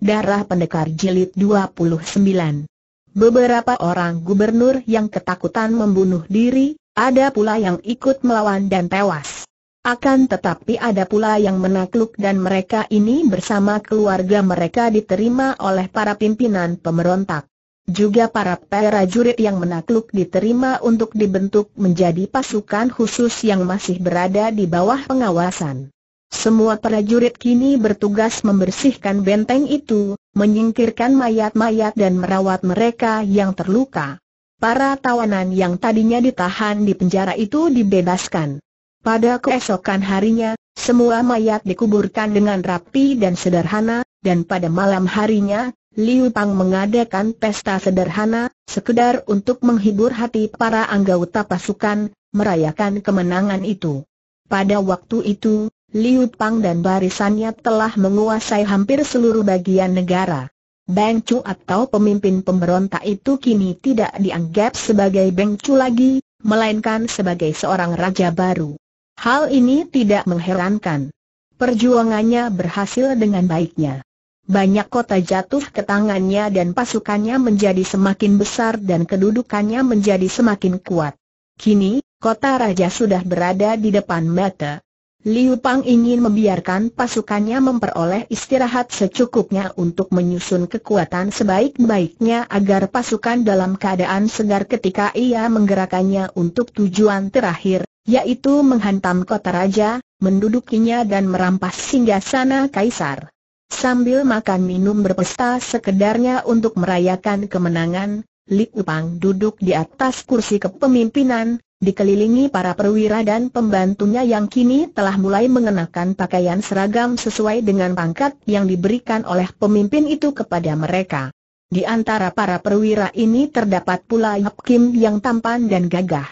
Darah Pendekar Jilid 29 Beberapa orang gubernur yang ketakutan membunuh diri, ada pula yang ikut melawan dan tewas. Akan tetapi ada pula yang menakluk dan mereka ini bersama keluarga mereka diterima oleh para pimpinan pemberontak. Juga para prajurit yang menakluk diterima untuk dibentuk menjadi pasukan khusus yang masih berada di bawah pengawasan. Semua prajurit kini bertugas membersihkan benteng itu, menyingkirkan mayat-mayat dan merawat mereka yang terluka. Para tawanan yang tadinya ditahan di penjara itu dibebaskan. Pada keesokan harinya, semua mayat dikuburkan dengan rapi dan sederhana, dan pada malam harinya, Liu Pang mengadakan pesta sederhana, sekedar untuk menghibur hati para anggota pasukan, merayakan kemenangan itu. Pada waktu itu, Liu Pang dan barisannya telah menguasai hampir seluruh bagian negara. Beng Chu atau pemimpin pemberontak itu kini tidak dianggap sebagai Beng Chu lagi, melainkan sebagai seorang raja baru. Hal ini tidak mengherankan. Perjuangannya berhasil dengan baiknya. Banyak kota jatuh ke tangannya dan pasukannya menjadi semakin besar dan kedudukannya menjadi semakin kuat. Kini, kota raja sudah berada di depan mata. Liu Pang ingin membiarkan pasukannya memperoleh istirahat secukupnya untuk menyusun kekuatan sebaik-baiknya agar pasukan dalam keadaan segar ketika ia menggerakannya untuk tujuan terakhir, yaitu menghantam kota raja, mendudukinya dan merampas singgasana kaisar. Sambil makan minum berpesta sekedarnya untuk merayakan kemenangan, Liu Pang duduk di atas kursi kepemimpinan, dikelilingi para perwira dan pembantunya yang kini telah mulai mengenakan pakaian seragam sesuai dengan pangkat yang diberikan oleh pemimpin itu kepada mereka. Di antara para perwira ini terdapat pula Yap Kim yang tampan dan gagah.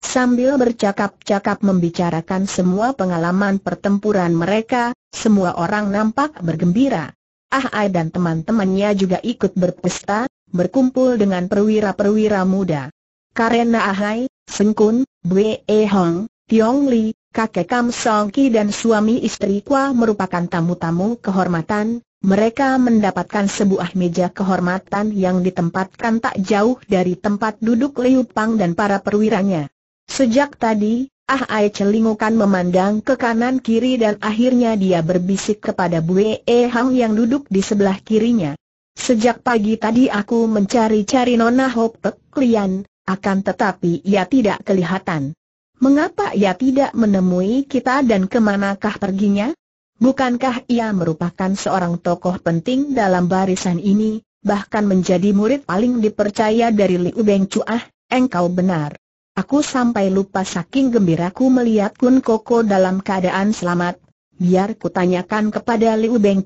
Sambil bercakap-cakap membicarakan semua pengalaman pertempuran mereka, semua orang nampak bergembira. Ah Ai dan teman-temannya juga ikut berpesta, berkumpul dengan perwira-perwira muda. Karena Ahai, Sengkun, Bwe e Hong, Tiong Li, kakek Kam Song Ki dan suami istri Kwa merupakan tamu-tamu kehormatan, mereka mendapatkan sebuah meja kehormatan yang ditempatkan tak jauh dari tempat duduk Liu Pang dan para perwiranya. Sejak tadi, Ah Ai celingukan memandang ke kanan kiri dan akhirnya dia berbisik kepada Bue E Hang yang duduk di sebelah kirinya. Sejak pagi tadi aku mencari-cari Nona Hopek Lian, akan tetapi ia tidak kelihatan. Mengapa ia tidak menemui kita dan kemanakah perginya? Bukankah ia merupakan seorang tokoh penting dalam barisan ini, bahkan menjadi murid paling dipercaya dari Liu Beng Ah, Engkau benar. Aku sampai lupa saking gembiraku melihat Kun Koko dalam keadaan selamat. Biar kutanyakan kepada Liu Beng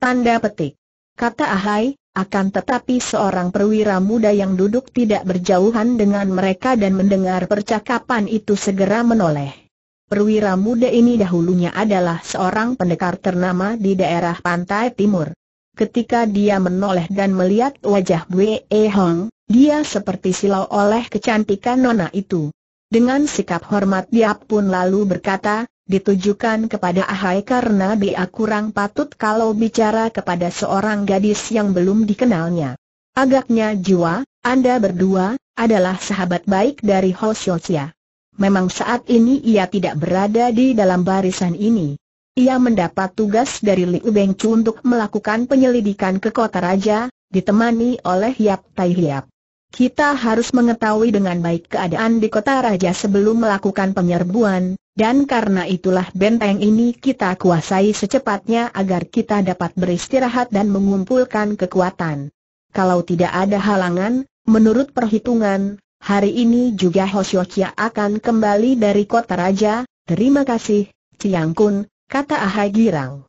Tanda petik. Kata Ahai, akan tetapi seorang perwira muda yang duduk tidak berjauhan dengan mereka dan mendengar percakapan itu segera menoleh. Perwira muda ini dahulunya adalah seorang pendekar ternama di daerah pantai timur. Ketika dia menoleh dan melihat wajah E Hong, dia seperti silau oleh kecantikan nona itu. Dengan sikap hormat dia pun lalu berkata, ditujukan kepada Ahai karena dia kurang patut kalau bicara kepada seorang gadis yang belum dikenalnya. Agaknya jiwa, Anda berdua, adalah sahabat baik dari Ho Memang saat ini ia tidak berada di dalam barisan ini. Ia mendapat tugas dari Liu Bengcu untuk melakukan penyelidikan ke kota raja, ditemani oleh Yap Tai Hiap. Kita harus mengetahui dengan baik keadaan di kota raja sebelum melakukan penyerbuan, dan karena itulah benteng ini kita kuasai secepatnya agar kita dapat beristirahat dan mengumpulkan kekuatan. Kalau tidak ada halangan, menurut perhitungan, hari ini juga Hoshiokia akan kembali dari kota raja, terima kasih, Ciang Kun, kata Ahai Girang.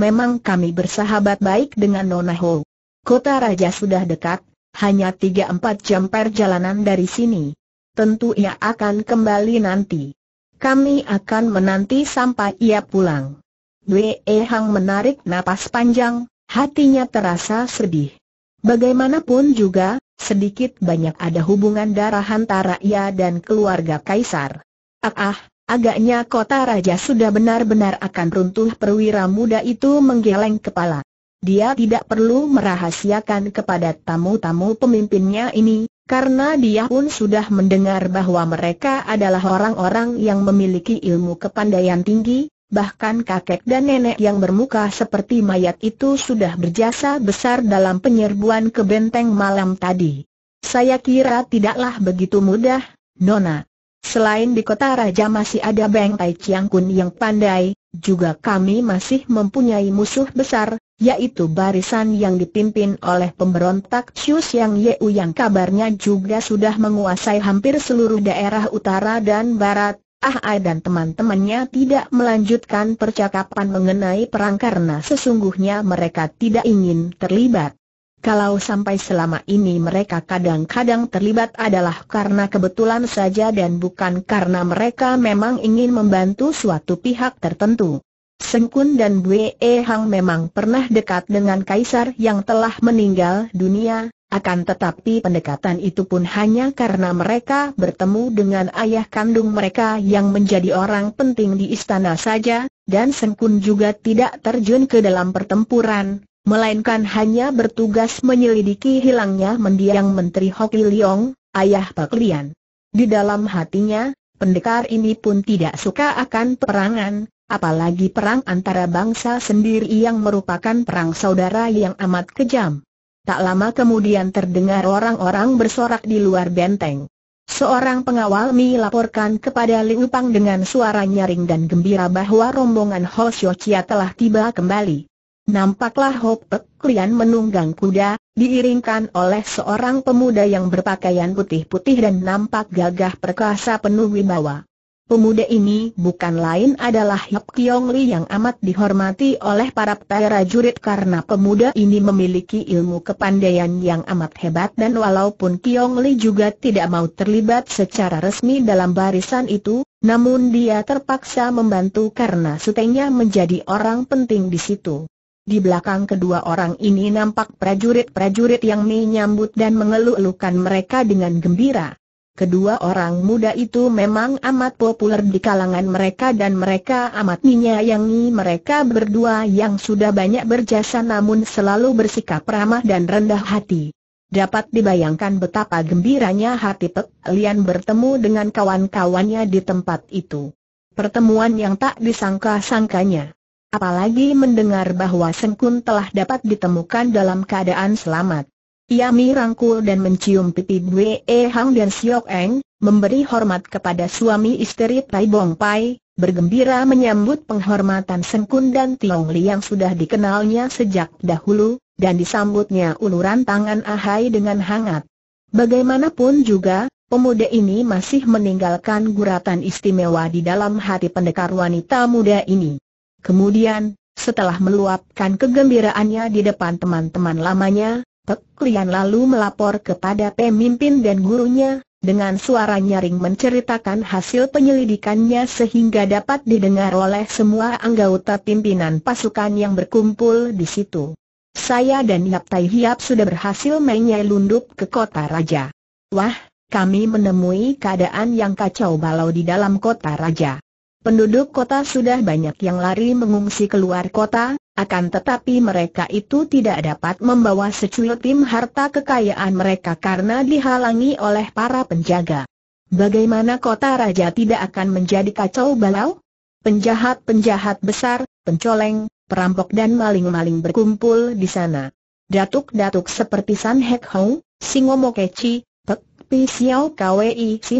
Memang kami bersahabat baik dengan Nona Ho. Kota raja sudah dekat, hanya 3-4 jam perjalanan dari sini. Tentu ia akan kembali nanti. Kami akan menanti sampai ia pulang. Wei Hang menarik napas panjang, hatinya terasa sedih. Bagaimanapun juga, sedikit banyak ada hubungan darah antara ia dan keluarga Kaisar. Ah, ah agaknya kota raja sudah benar-benar akan runtuh perwira muda itu menggeleng kepala. Dia tidak perlu merahasiakan kepada tamu-tamu pemimpinnya ini, karena dia pun sudah mendengar bahwa mereka adalah orang-orang yang memiliki ilmu kepandaian tinggi, bahkan kakek dan nenek yang bermuka seperti mayat itu sudah berjasa besar dalam penyerbuan ke benteng malam tadi. Saya kira tidaklah begitu mudah, Nona. Selain di kota raja masih ada Beng Tai Chiang Kun yang pandai, juga kami masih mempunyai musuh besar, yaitu barisan yang dipimpin oleh pemberontak Cius Yang Yeu yang kabarnya juga sudah menguasai hampir seluruh daerah utara dan barat. Ah Ai ah, dan teman-temannya tidak melanjutkan percakapan mengenai perang karena sesungguhnya mereka tidak ingin terlibat. Kalau sampai selama ini mereka kadang-kadang terlibat adalah karena kebetulan saja dan bukan karena mereka memang ingin membantu suatu pihak tertentu. Sengkun dan Bue Hang memang pernah dekat dengan kaisar yang telah meninggal dunia, akan tetapi pendekatan itu pun hanya karena mereka bertemu dengan ayah kandung mereka yang menjadi orang penting di istana saja, dan Sengkun juga tidak terjun ke dalam pertempuran, melainkan hanya bertugas menyelidiki hilangnya mendiang Menteri Hoki Liong, ayah Pak Lian. Di dalam hatinya, pendekar ini pun tidak suka akan perangan, apalagi perang antara bangsa sendiri yang merupakan perang saudara yang amat kejam. Tak lama kemudian terdengar orang-orang bersorak di luar benteng. Seorang pengawal Mi laporkan kepada Liu Pang dengan suara nyaring dan gembira bahwa rombongan Ho Xiao Chia telah tiba kembali. Nampaklah Hopek Klian menunggang kuda, diiringkan oleh seorang pemuda yang berpakaian putih-putih dan nampak gagah perkasa penuh wibawa. Pemuda ini bukan lain adalah Hope Kiong Li yang amat dihormati oleh para prajurit karena pemuda ini memiliki ilmu kepandaian yang amat hebat dan walaupun Kiong Li juga tidak mau terlibat secara resmi dalam barisan itu, namun dia terpaksa membantu karena sutenya menjadi orang penting di situ. Di belakang kedua orang ini nampak prajurit-prajurit yang menyambut dan mengeluh-elukan mereka dengan gembira. Kedua orang muda itu memang amat populer di kalangan mereka dan mereka amat menyayangi mereka berdua yang sudah banyak berjasa namun selalu bersikap ramah dan rendah hati. Dapat dibayangkan betapa gembiranya hati Pek Lian bertemu dengan kawan-kawannya di tempat itu. Pertemuan yang tak disangka-sangkanya apalagi mendengar bahwa Sengkun telah dapat ditemukan dalam keadaan selamat. Ia rangkul dan mencium pipi Bwe e Hang dan Siok Eng, memberi hormat kepada suami istri Tai Bong Pai, bergembira menyambut penghormatan Sengkun dan Tiong Li yang sudah dikenalnya sejak dahulu, dan disambutnya uluran tangan Ahai dengan hangat. Bagaimanapun juga, pemuda ini masih meninggalkan guratan istimewa di dalam hati pendekar wanita muda ini. Kemudian, setelah meluapkan kegembiraannya di depan teman-teman lamanya, Pek Lian lalu melapor kepada pemimpin dan gurunya, dengan suara nyaring menceritakan hasil penyelidikannya sehingga dapat didengar oleh semua anggota pimpinan pasukan yang berkumpul di situ. Saya dan Yap Tai Hiap sudah berhasil menyelundup lundup ke kota raja. Wah, kami menemui keadaan yang kacau balau di dalam kota raja. Penduduk kota sudah banyak yang lari mengungsi keluar kota, akan tetapi mereka itu tidak dapat membawa secuil tim harta kekayaan mereka karena dihalangi oleh para penjaga. Bagaimana kota raja tidak akan menjadi kacau balau? Penjahat-penjahat besar, pencoleng, perampok dan maling-maling berkumpul di sana. Datuk-datuk seperti San Hek Hong, Singomo Kechi, Pek Pi si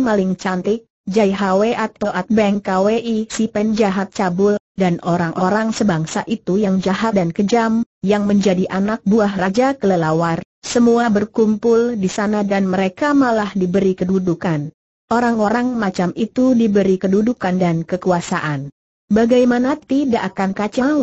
maling cantik, Jai Hwe atau At Beng Kwi si penjahat cabul, dan orang-orang sebangsa itu yang jahat dan kejam, yang menjadi anak buah Raja Kelelawar, semua berkumpul di sana dan mereka malah diberi kedudukan. Orang-orang macam itu diberi kedudukan dan kekuasaan. Bagaimana tidak akan kacau?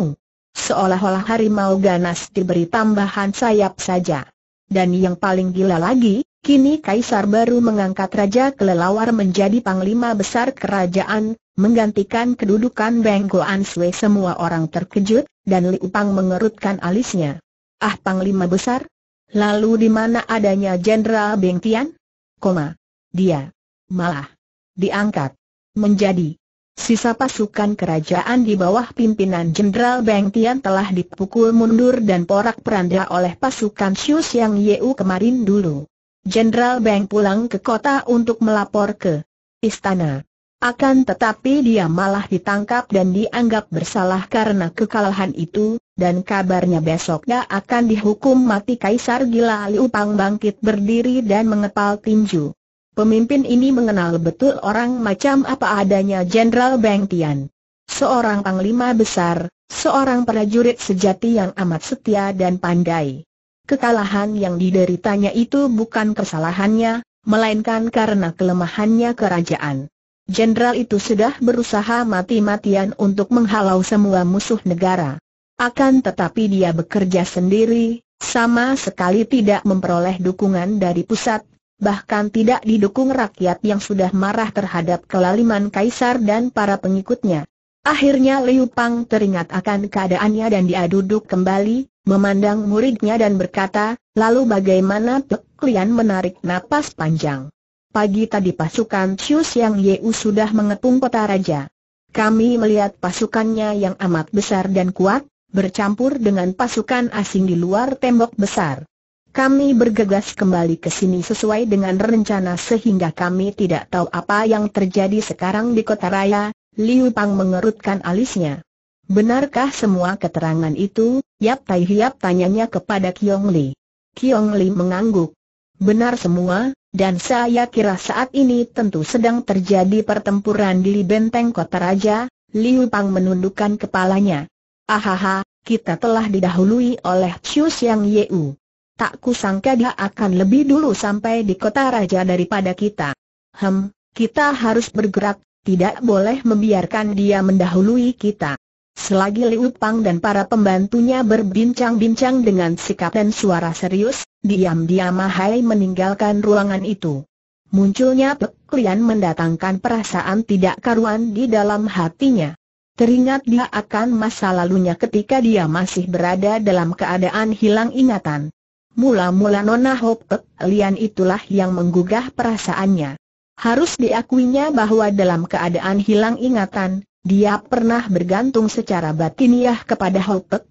Seolah-olah harimau ganas diberi tambahan sayap saja. Dan yang paling gila lagi, Kini Kaisar baru mengangkat Raja Kelelawar menjadi Panglima Besar Kerajaan, menggantikan kedudukan Beng Goan semua orang terkejut, dan Liu Pang mengerutkan alisnya. Ah Panglima Besar? Lalu di mana adanya Jenderal Beng Tian? Koma. Dia. Malah. Diangkat. Menjadi. Sisa pasukan kerajaan di bawah pimpinan Jenderal Beng Tian telah dipukul mundur dan porak-peranda oleh pasukan Xiu Yang Yeu kemarin dulu. Jenderal Beng pulang ke kota untuk melapor ke istana. Akan tetapi dia malah ditangkap dan dianggap bersalah karena kekalahan itu, dan kabarnya besoknya akan dihukum mati Kaisar Gila Liu Pang bangkit berdiri dan mengepal tinju. Pemimpin ini mengenal betul orang macam apa adanya Jenderal Beng Tian. Seorang panglima besar, seorang prajurit sejati yang amat setia dan pandai. Kekalahan yang dideritanya itu bukan kesalahannya, melainkan karena kelemahannya kerajaan. Jenderal itu sudah berusaha mati-matian untuk menghalau semua musuh negara. Akan tetapi dia bekerja sendiri, sama sekali tidak memperoleh dukungan dari pusat, bahkan tidak didukung rakyat yang sudah marah terhadap kelaliman kaisar dan para pengikutnya. Akhirnya Liu Pang teringat akan keadaannya dan dia duduk kembali, memandang muridnya dan berkata, lalu bagaimana Pek menarik napas panjang. Pagi tadi pasukan Cius Yang Yeu sudah mengepung kota raja. Kami melihat pasukannya yang amat besar dan kuat, bercampur dengan pasukan asing di luar tembok besar. Kami bergegas kembali ke sini sesuai dengan rencana sehingga kami tidak tahu apa yang terjadi sekarang di kota raya, Liu Pang mengerutkan alisnya. Benarkah semua keterangan itu? Yap Tai Hiap tanyanya kepada Kiong Li. Kiong Li mengangguk. Benar semua, dan saya kira saat ini tentu sedang terjadi pertempuran di benteng kota raja, Liu Pang menundukkan kepalanya. Ahaha, kita telah didahului oleh Chiu Xiang Yeu. Tak kusangka dia akan lebih dulu sampai di kota raja daripada kita. Hem, kita harus bergerak, tidak boleh membiarkan dia mendahului kita. Selagi Liu Pang dan para pembantunya berbincang-bincang dengan sikap dan suara serius, diam-diam Mahai meninggalkan ruangan itu. Munculnya Pek Lian mendatangkan perasaan tidak karuan di dalam hatinya. Teringat dia akan masa lalunya ketika dia masih berada dalam keadaan hilang ingatan. Mula-mula Nona Hope Pek Lian itulah yang menggugah perasaannya. Harus diakuinya bahwa dalam keadaan hilang ingatan, dia pernah bergantung secara batiniah kepada Ho Pek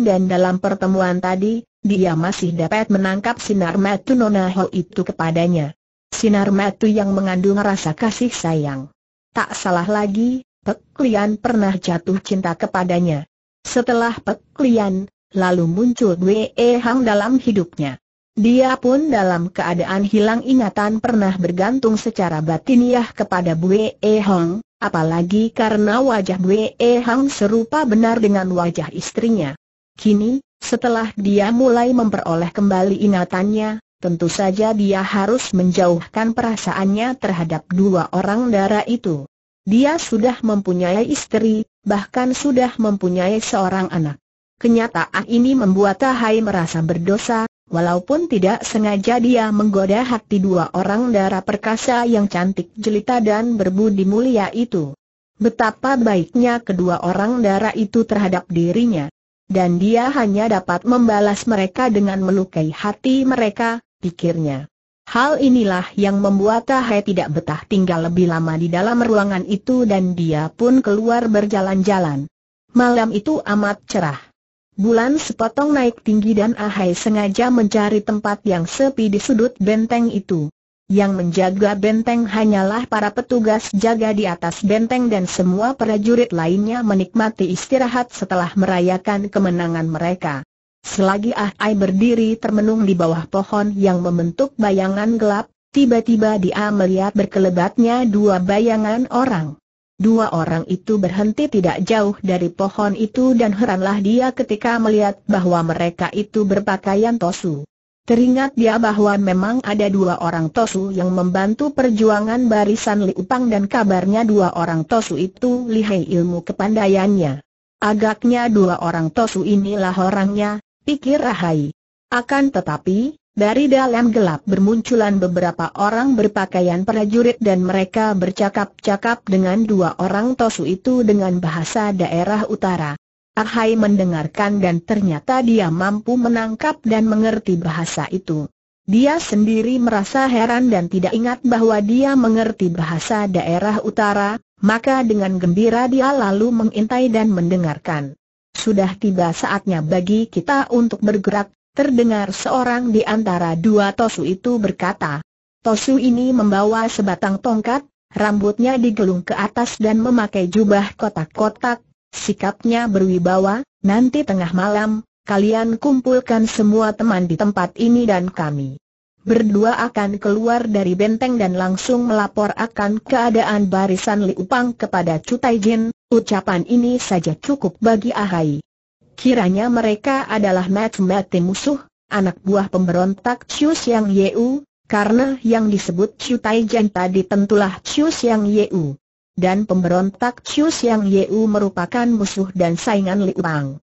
dan dalam pertemuan tadi, dia masih dapat menangkap sinar metu Nona Ho itu kepadanya. Sinar matu yang mengandung rasa kasih sayang. Tak salah lagi, Pek Klian pernah jatuh cinta kepadanya. Setelah Pek Klian, lalu muncul Wee Hang dalam hidupnya. Dia pun dalam keadaan hilang ingatan pernah bergantung secara batiniah kepada Wee E Hong, Apalagi karena wajah Wei Hang serupa benar dengan wajah istrinya. Kini, setelah dia mulai memperoleh kembali ingatannya, tentu saja dia harus menjauhkan perasaannya terhadap dua orang darah itu. Dia sudah mempunyai istri, bahkan sudah mempunyai seorang anak. Kenyataan ini membuat Tahai merasa berdosa, Walaupun tidak sengaja dia menggoda hati dua orang darah perkasa yang cantik jelita dan berbudi mulia itu. Betapa baiknya kedua orang darah itu terhadap dirinya. Dan dia hanya dapat membalas mereka dengan melukai hati mereka, pikirnya. Hal inilah yang membuat Tahe tidak betah tinggal lebih lama di dalam ruangan itu dan dia pun keluar berjalan-jalan. Malam itu amat cerah. Bulan sepotong naik tinggi dan Ahai sengaja mencari tempat yang sepi di sudut benteng itu. Yang menjaga benteng hanyalah para petugas jaga di atas benteng dan semua prajurit lainnya menikmati istirahat setelah merayakan kemenangan mereka. Selagi Ahai berdiri termenung di bawah pohon yang membentuk bayangan gelap, tiba-tiba dia melihat berkelebatnya dua bayangan orang. Dua orang itu berhenti tidak jauh dari pohon itu dan heranlah dia ketika melihat bahwa mereka itu berpakaian tosu. Teringat dia bahwa memang ada dua orang tosu yang membantu perjuangan barisan Liupang dan kabarnya dua orang tosu itu lihai ilmu kepandaiannya. Agaknya dua orang tosu inilah orangnya, pikir Rahai. Akan tetapi, dari dalam gelap bermunculan beberapa orang berpakaian prajurit dan mereka bercakap-cakap dengan dua orang tosu itu dengan bahasa daerah utara. Arhai mendengarkan dan ternyata dia mampu menangkap dan mengerti bahasa itu. Dia sendiri merasa heran dan tidak ingat bahwa dia mengerti bahasa daerah utara, maka dengan gembira dia lalu mengintai dan mendengarkan. Sudah tiba saatnya bagi kita untuk bergerak, terdengar seorang di antara dua Tosu itu berkata. Tosu ini membawa sebatang tongkat, rambutnya digelung ke atas dan memakai jubah kotak-kotak, sikapnya berwibawa, nanti tengah malam, kalian kumpulkan semua teman di tempat ini dan kami. Berdua akan keluar dari benteng dan langsung melapor akan keadaan barisan Liupang kepada Cutai Jin, ucapan ini saja cukup bagi Ahai. Kiranya mereka adalah mati-mati musuh, anak buah pemberontak Chiu Siang Yeu, karena yang disebut Chiu Tai Jan tadi tentulah Chiu Siang Yeu. Dan pemberontak Chiu Siang Yeu merupakan musuh dan saingan Liu Bang.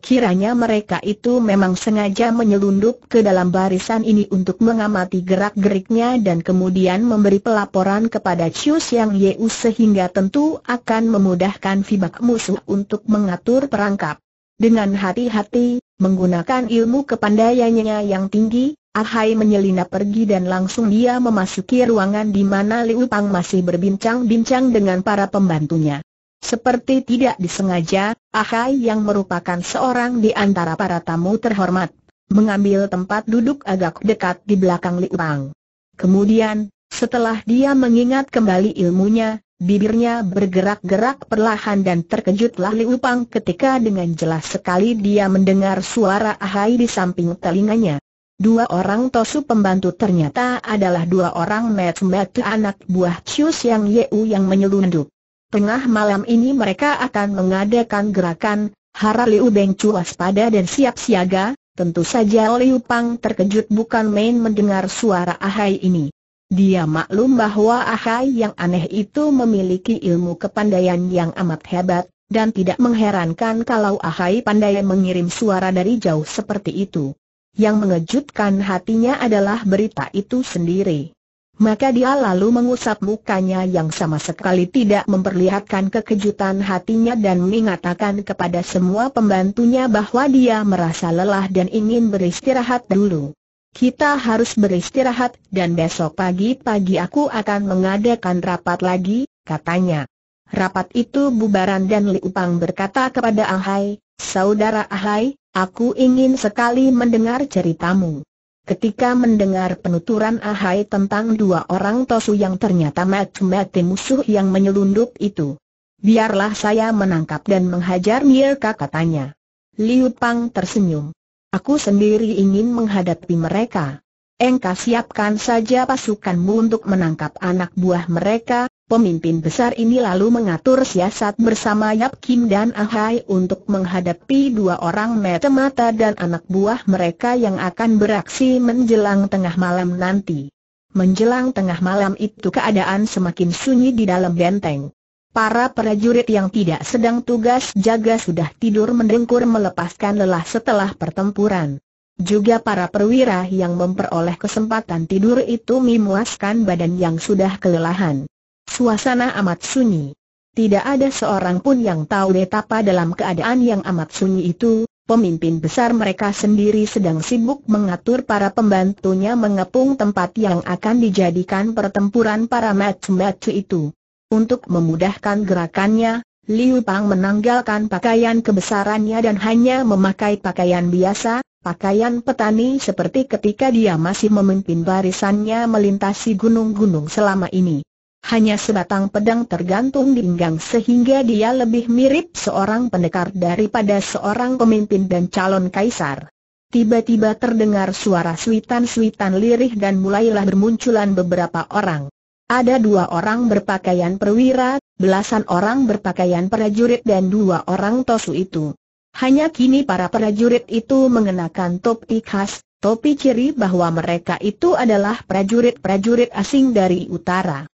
Kiranya mereka itu memang sengaja menyelundup ke dalam barisan ini untuk mengamati gerak-geriknya dan kemudian memberi pelaporan kepada Chiu Siang Yeu sehingga tentu akan memudahkan Fibak musuh untuk mengatur perangkap. Dengan hati-hati, menggunakan ilmu kepandaiannya yang tinggi, Ahai menyelinap pergi dan langsung dia memasuki ruangan di mana Liu Pang masih berbincang-bincang dengan para pembantunya. Seperti tidak disengaja, Ahai yang merupakan seorang di antara para tamu terhormat, mengambil tempat duduk agak dekat di belakang Liu Pang. Kemudian, setelah dia mengingat kembali ilmunya, Bibirnya bergerak-gerak perlahan dan terkejutlah Liu Pang ketika dengan jelas sekali dia mendengar suara ahai di samping telinganya. Dua orang tosu pembantu ternyata adalah dua orang met anak buah Cius Yang Yeu yang menyelundup. Tengah malam ini mereka akan mengadakan gerakan, hara Liu Beng cuas pada dan siap siaga, tentu saja Liu Pang terkejut bukan main mendengar suara ahai ini. Dia maklum bahwa Ahai yang aneh itu memiliki ilmu kepandaian yang amat hebat, dan tidak mengherankan kalau Ahai pandai mengirim suara dari jauh seperti itu. Yang mengejutkan hatinya adalah berita itu sendiri. Maka dia lalu mengusap mukanya yang sama sekali tidak memperlihatkan kekejutan hatinya dan mengatakan kepada semua pembantunya bahwa dia merasa lelah dan ingin beristirahat dulu. Kita harus beristirahat dan besok pagi-pagi aku akan mengadakan rapat lagi, katanya. Rapat itu bubaran dan Liu Pang berkata kepada Ahai, Saudara Ahai, aku ingin sekali mendengar ceritamu. Ketika mendengar penuturan Ahai tentang dua orang Tosu yang ternyata mati-mati musuh yang menyelundup itu. Biarlah saya menangkap dan menghajar Mirka katanya. Liu Pang tersenyum. Aku sendiri ingin menghadapi mereka. Engkau siapkan saja pasukanmu untuk menangkap anak buah mereka, pemimpin besar ini lalu mengatur siasat bersama Yap Kim dan Ahai untuk menghadapi dua orang mata-mata dan anak buah mereka yang akan beraksi menjelang tengah malam nanti. Menjelang tengah malam itu keadaan semakin sunyi di dalam benteng. Para prajurit yang tidak sedang tugas jaga sudah tidur mendengkur melepaskan lelah setelah pertempuran. Juga para perwira yang memperoleh kesempatan tidur itu memuaskan badan yang sudah kelelahan. Suasana amat sunyi. Tidak ada seorang pun yang tahu betapa dalam keadaan yang amat sunyi itu, pemimpin besar mereka sendiri sedang sibuk mengatur para pembantunya mengepung tempat yang akan dijadikan pertempuran para match-match itu. Untuk memudahkan gerakannya, Liu Pang menanggalkan pakaian kebesarannya dan hanya memakai pakaian biasa, pakaian petani seperti ketika dia masih memimpin barisannya melintasi gunung-gunung selama ini. Hanya sebatang pedang tergantung di pinggang sehingga dia lebih mirip seorang pendekar daripada seorang pemimpin dan calon kaisar. Tiba-tiba terdengar suara suitan-suitan lirih dan mulailah bermunculan beberapa orang. Ada dua orang berpakaian perwira, belasan orang berpakaian prajurit dan dua orang tosu itu. Hanya kini para prajurit itu mengenakan topi khas, topi ciri bahwa mereka itu adalah prajurit-prajurit asing dari utara.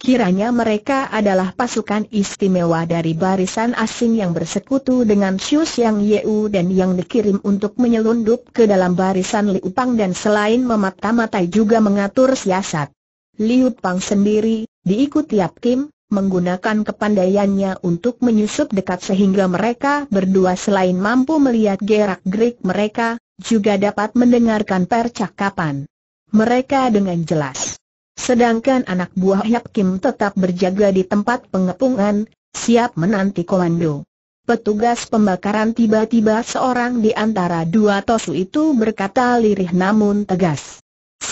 Kiranya mereka adalah pasukan istimewa dari barisan asing yang bersekutu dengan Sius Yang Yeu dan yang dikirim untuk menyelundup ke dalam barisan Liupang dan selain memata-matai juga mengatur siasat. Liu Pang sendiri, diikuti Yap Kim, menggunakan kepandaiannya untuk menyusup dekat sehingga mereka berdua selain mampu melihat gerak-gerik mereka, juga dapat mendengarkan percakapan mereka dengan jelas. Sedangkan anak buah Yap Kim tetap berjaga di tempat pengepungan, siap menanti komando. Petugas pembakaran tiba-tiba seorang di antara dua tosu itu berkata lirih namun tegas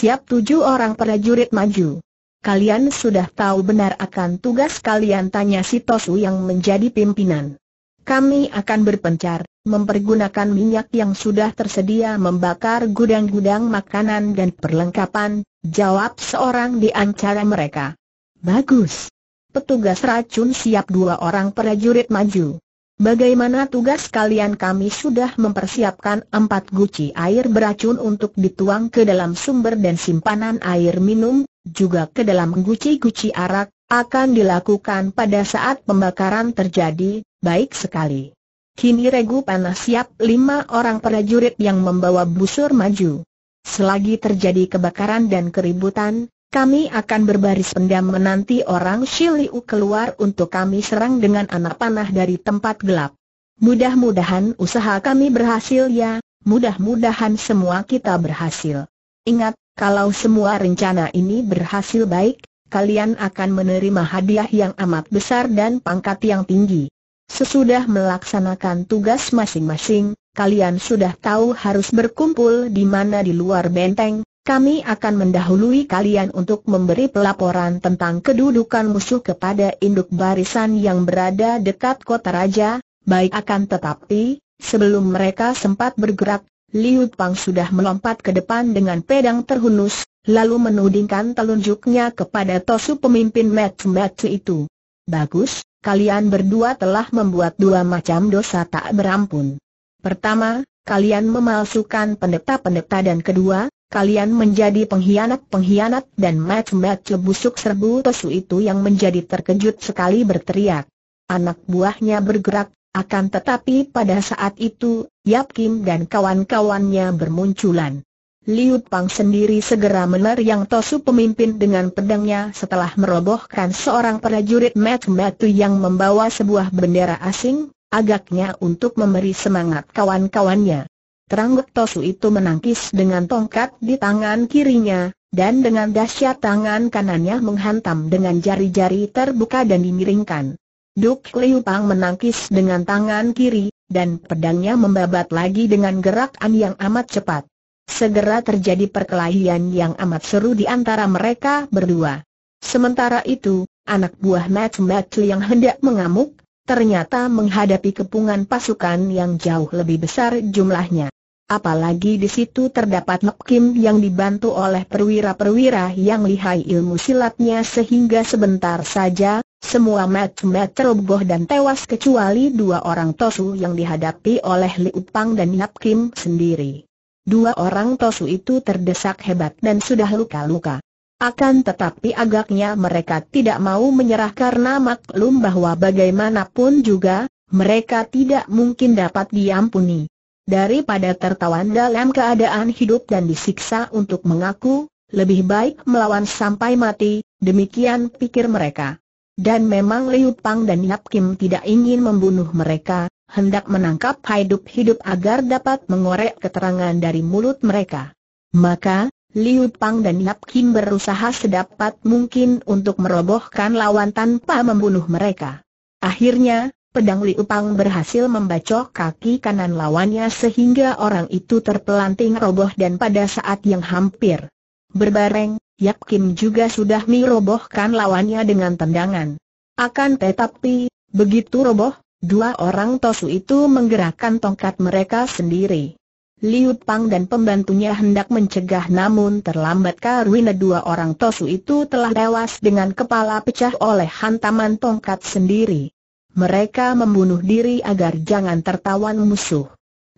siap tujuh orang prajurit maju. Kalian sudah tahu benar akan tugas kalian tanya si Tosu yang menjadi pimpinan. Kami akan berpencar, mempergunakan minyak yang sudah tersedia membakar gudang-gudang makanan dan perlengkapan, jawab seorang di antara mereka. Bagus. Petugas racun siap dua orang prajurit maju. Bagaimana tugas kalian kami sudah mempersiapkan empat guci air beracun untuk dituang ke dalam sumber dan simpanan air minum, juga ke dalam guci-guci arak, akan dilakukan pada saat pembakaran terjadi, baik sekali. Kini Regu Panas siap lima orang prajurit yang membawa busur maju. Selagi terjadi kebakaran dan keributan, kami akan berbaris pendam menanti orang Shiliu keluar untuk kami serang dengan anak panah dari tempat gelap. Mudah-mudahan usaha kami berhasil ya, mudah-mudahan semua kita berhasil. Ingat, kalau semua rencana ini berhasil baik, kalian akan menerima hadiah yang amat besar dan pangkat yang tinggi. Sesudah melaksanakan tugas masing-masing, kalian sudah tahu harus berkumpul di mana di luar benteng, kami akan mendahului kalian untuk memberi pelaporan tentang kedudukan musuh kepada induk barisan yang berada dekat kota raja, baik akan tetapi, sebelum mereka sempat bergerak, Liu Pang sudah melompat ke depan dengan pedang terhunus, lalu menudingkan telunjuknya kepada Tosu pemimpin match match itu. Bagus, kalian berdua telah membuat dua macam dosa tak berampun. Pertama, kalian memalsukan pendeta-pendeta dan kedua, kalian menjadi pengkhianat-pengkhianat dan macam-macam busuk serbu tosu itu yang menjadi terkejut sekali berteriak. Anak buahnya bergerak, akan tetapi pada saat itu, Yap Kim dan kawan-kawannya bermunculan. Liu Pang sendiri segera menerjang Tosu pemimpin dengan pedangnya setelah merobohkan seorang prajurit Mat-Matu yang membawa sebuah bendera asing, agaknya untuk memberi semangat kawan-kawannya. Teranggut Tosu itu menangkis dengan tongkat di tangan kirinya, dan dengan dahsyat tangan kanannya menghantam dengan jari-jari terbuka dan dimiringkan. Duk Liu Pang menangkis dengan tangan kiri, dan pedangnya membabat lagi dengan gerakan yang amat cepat. Segera terjadi perkelahian yang amat seru di antara mereka berdua. Sementara itu, anak buah Mat yang hendak mengamuk, ternyata menghadapi kepungan pasukan yang jauh lebih besar jumlahnya. Apalagi di situ terdapat Nok Kim yang dibantu oleh perwira-perwira yang lihai ilmu silatnya sehingga sebentar saja, semua mat-mat teroboh dan tewas kecuali dua orang Tosu yang dihadapi oleh Liu Pang dan Nap Kim sendiri. Dua orang Tosu itu terdesak hebat dan sudah luka-luka. Akan tetapi agaknya mereka tidak mau menyerah karena maklum bahwa bagaimanapun juga, mereka tidak mungkin dapat diampuni. Daripada tertawa dalam keadaan hidup dan disiksa untuk mengaku, lebih baik melawan sampai mati, demikian pikir mereka. Dan memang Liu Pang dan Yap Kim tidak ingin membunuh mereka, hendak menangkap hidup-hidup agar dapat mengorek keterangan dari mulut mereka. Maka, Liu Pang dan Yap Kim berusaha sedapat mungkin untuk merobohkan lawan tanpa membunuh mereka. Akhirnya, Pedang Liupang berhasil membacok kaki kanan lawannya sehingga orang itu terpelanting roboh dan pada saat yang hampir berbareng, Yap Kim juga sudah mirobohkan lawannya dengan tendangan. Akan tetapi, begitu roboh, dua orang Tosu itu menggerakkan tongkat mereka sendiri. Liupang dan pembantunya hendak mencegah namun terlambat karena dua orang Tosu itu telah tewas dengan kepala pecah oleh hantaman tongkat sendiri. Mereka membunuh diri agar jangan tertawan musuh.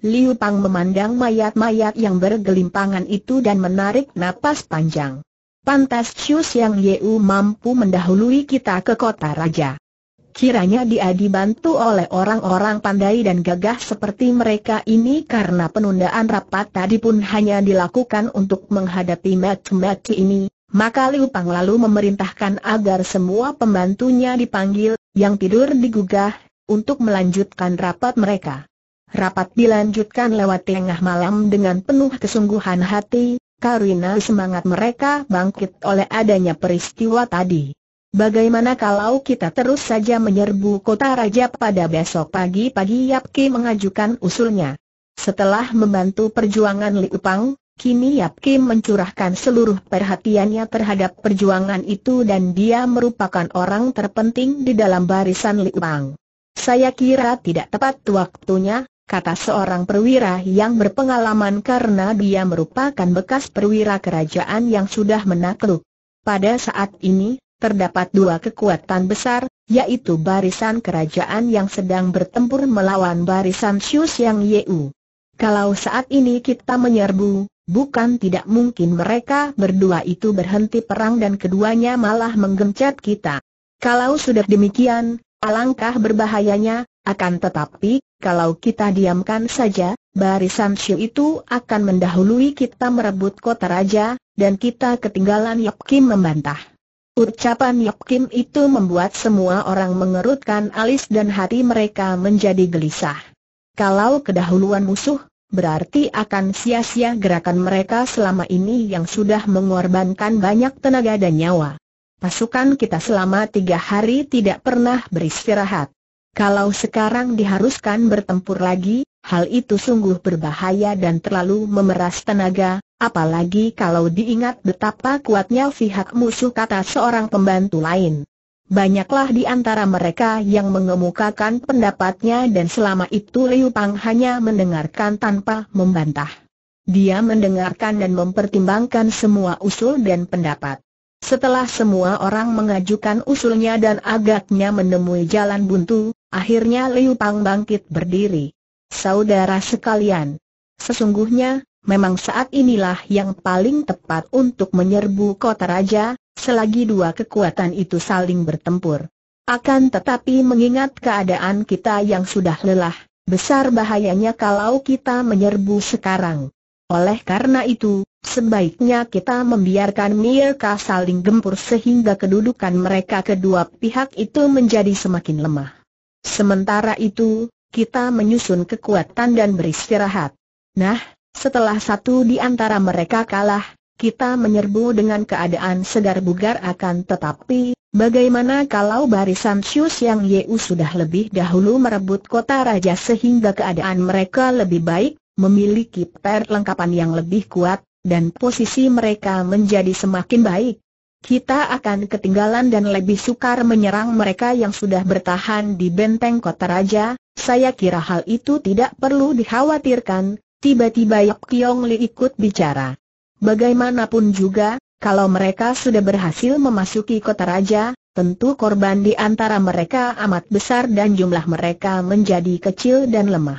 Liu Pang memandang mayat-mayat yang bergelimpangan itu dan menarik napas panjang. Pantas Xiu Yang Yeu mampu mendahului kita ke kota raja. Kiranya dia dibantu oleh orang-orang pandai dan gagah seperti mereka ini karena penundaan rapat tadi pun hanya dilakukan untuk menghadapi match-match ini, maka Liu Pang lalu memerintahkan agar semua pembantunya dipanggil, yang tidur digugah, untuk melanjutkan rapat mereka. Rapat dilanjutkan lewat tengah malam dengan penuh kesungguhan hati, karena semangat mereka bangkit oleh adanya peristiwa tadi. Bagaimana kalau kita terus saja menyerbu kota raja pada besok pagi-pagi Yapki mengajukan usulnya. Setelah membantu perjuangan Liu Pang, Kini Yap Kim mencurahkan seluruh perhatiannya terhadap perjuangan itu dan dia merupakan orang terpenting di dalam barisan Bang. Saya kira tidak tepat waktunya, kata seorang perwira yang berpengalaman karena dia merupakan bekas perwira kerajaan yang sudah menakluk. Pada saat ini, terdapat dua kekuatan besar, yaitu barisan kerajaan yang sedang bertempur melawan barisan Xiu Yang Yeu. Kalau saat ini kita menyerbu, Bukan tidak mungkin mereka berdua itu berhenti perang dan keduanya malah menggencet kita. Kalau sudah demikian, alangkah berbahayanya, akan tetapi, kalau kita diamkan saja, barisan Shu itu akan mendahului kita merebut kota raja, dan kita ketinggalan Yap Kim membantah. Ucapan Yap Kim itu membuat semua orang mengerutkan alis dan hati mereka menjadi gelisah. Kalau kedahuluan musuh, berarti akan sia-sia gerakan mereka selama ini yang sudah mengorbankan banyak tenaga dan nyawa. Pasukan kita selama tiga hari tidak pernah beristirahat. Kalau sekarang diharuskan bertempur lagi, hal itu sungguh berbahaya dan terlalu memeras tenaga, apalagi kalau diingat betapa kuatnya pihak musuh kata seorang pembantu lain. Banyaklah di antara mereka yang mengemukakan pendapatnya dan selama itu Liu Pang hanya mendengarkan tanpa membantah. Dia mendengarkan dan mempertimbangkan semua usul dan pendapat. Setelah semua orang mengajukan usulnya dan agaknya menemui jalan buntu, akhirnya Liu Pang bangkit berdiri. Saudara sekalian, sesungguhnya, memang saat inilah yang paling tepat untuk menyerbu kota raja, selagi dua kekuatan itu saling bertempur. Akan tetapi mengingat keadaan kita yang sudah lelah, besar bahayanya kalau kita menyerbu sekarang. Oleh karena itu, sebaiknya kita membiarkan mereka saling gempur sehingga kedudukan mereka kedua pihak itu menjadi semakin lemah. Sementara itu, kita menyusun kekuatan dan beristirahat. Nah, setelah satu di antara mereka kalah, kita menyerbu dengan keadaan segar bugar akan tetapi, bagaimana kalau barisan Sius yang Yeu sudah lebih dahulu merebut kota raja sehingga keadaan mereka lebih baik, memiliki perlengkapan yang lebih kuat, dan posisi mereka menjadi semakin baik. Kita akan ketinggalan dan lebih sukar menyerang mereka yang sudah bertahan di benteng kota raja, saya kira hal itu tidak perlu dikhawatirkan, tiba-tiba Yok Kiong Li ikut bicara. Bagaimanapun juga, kalau mereka sudah berhasil memasuki kota raja, tentu korban di antara mereka amat besar dan jumlah mereka menjadi kecil dan lemah.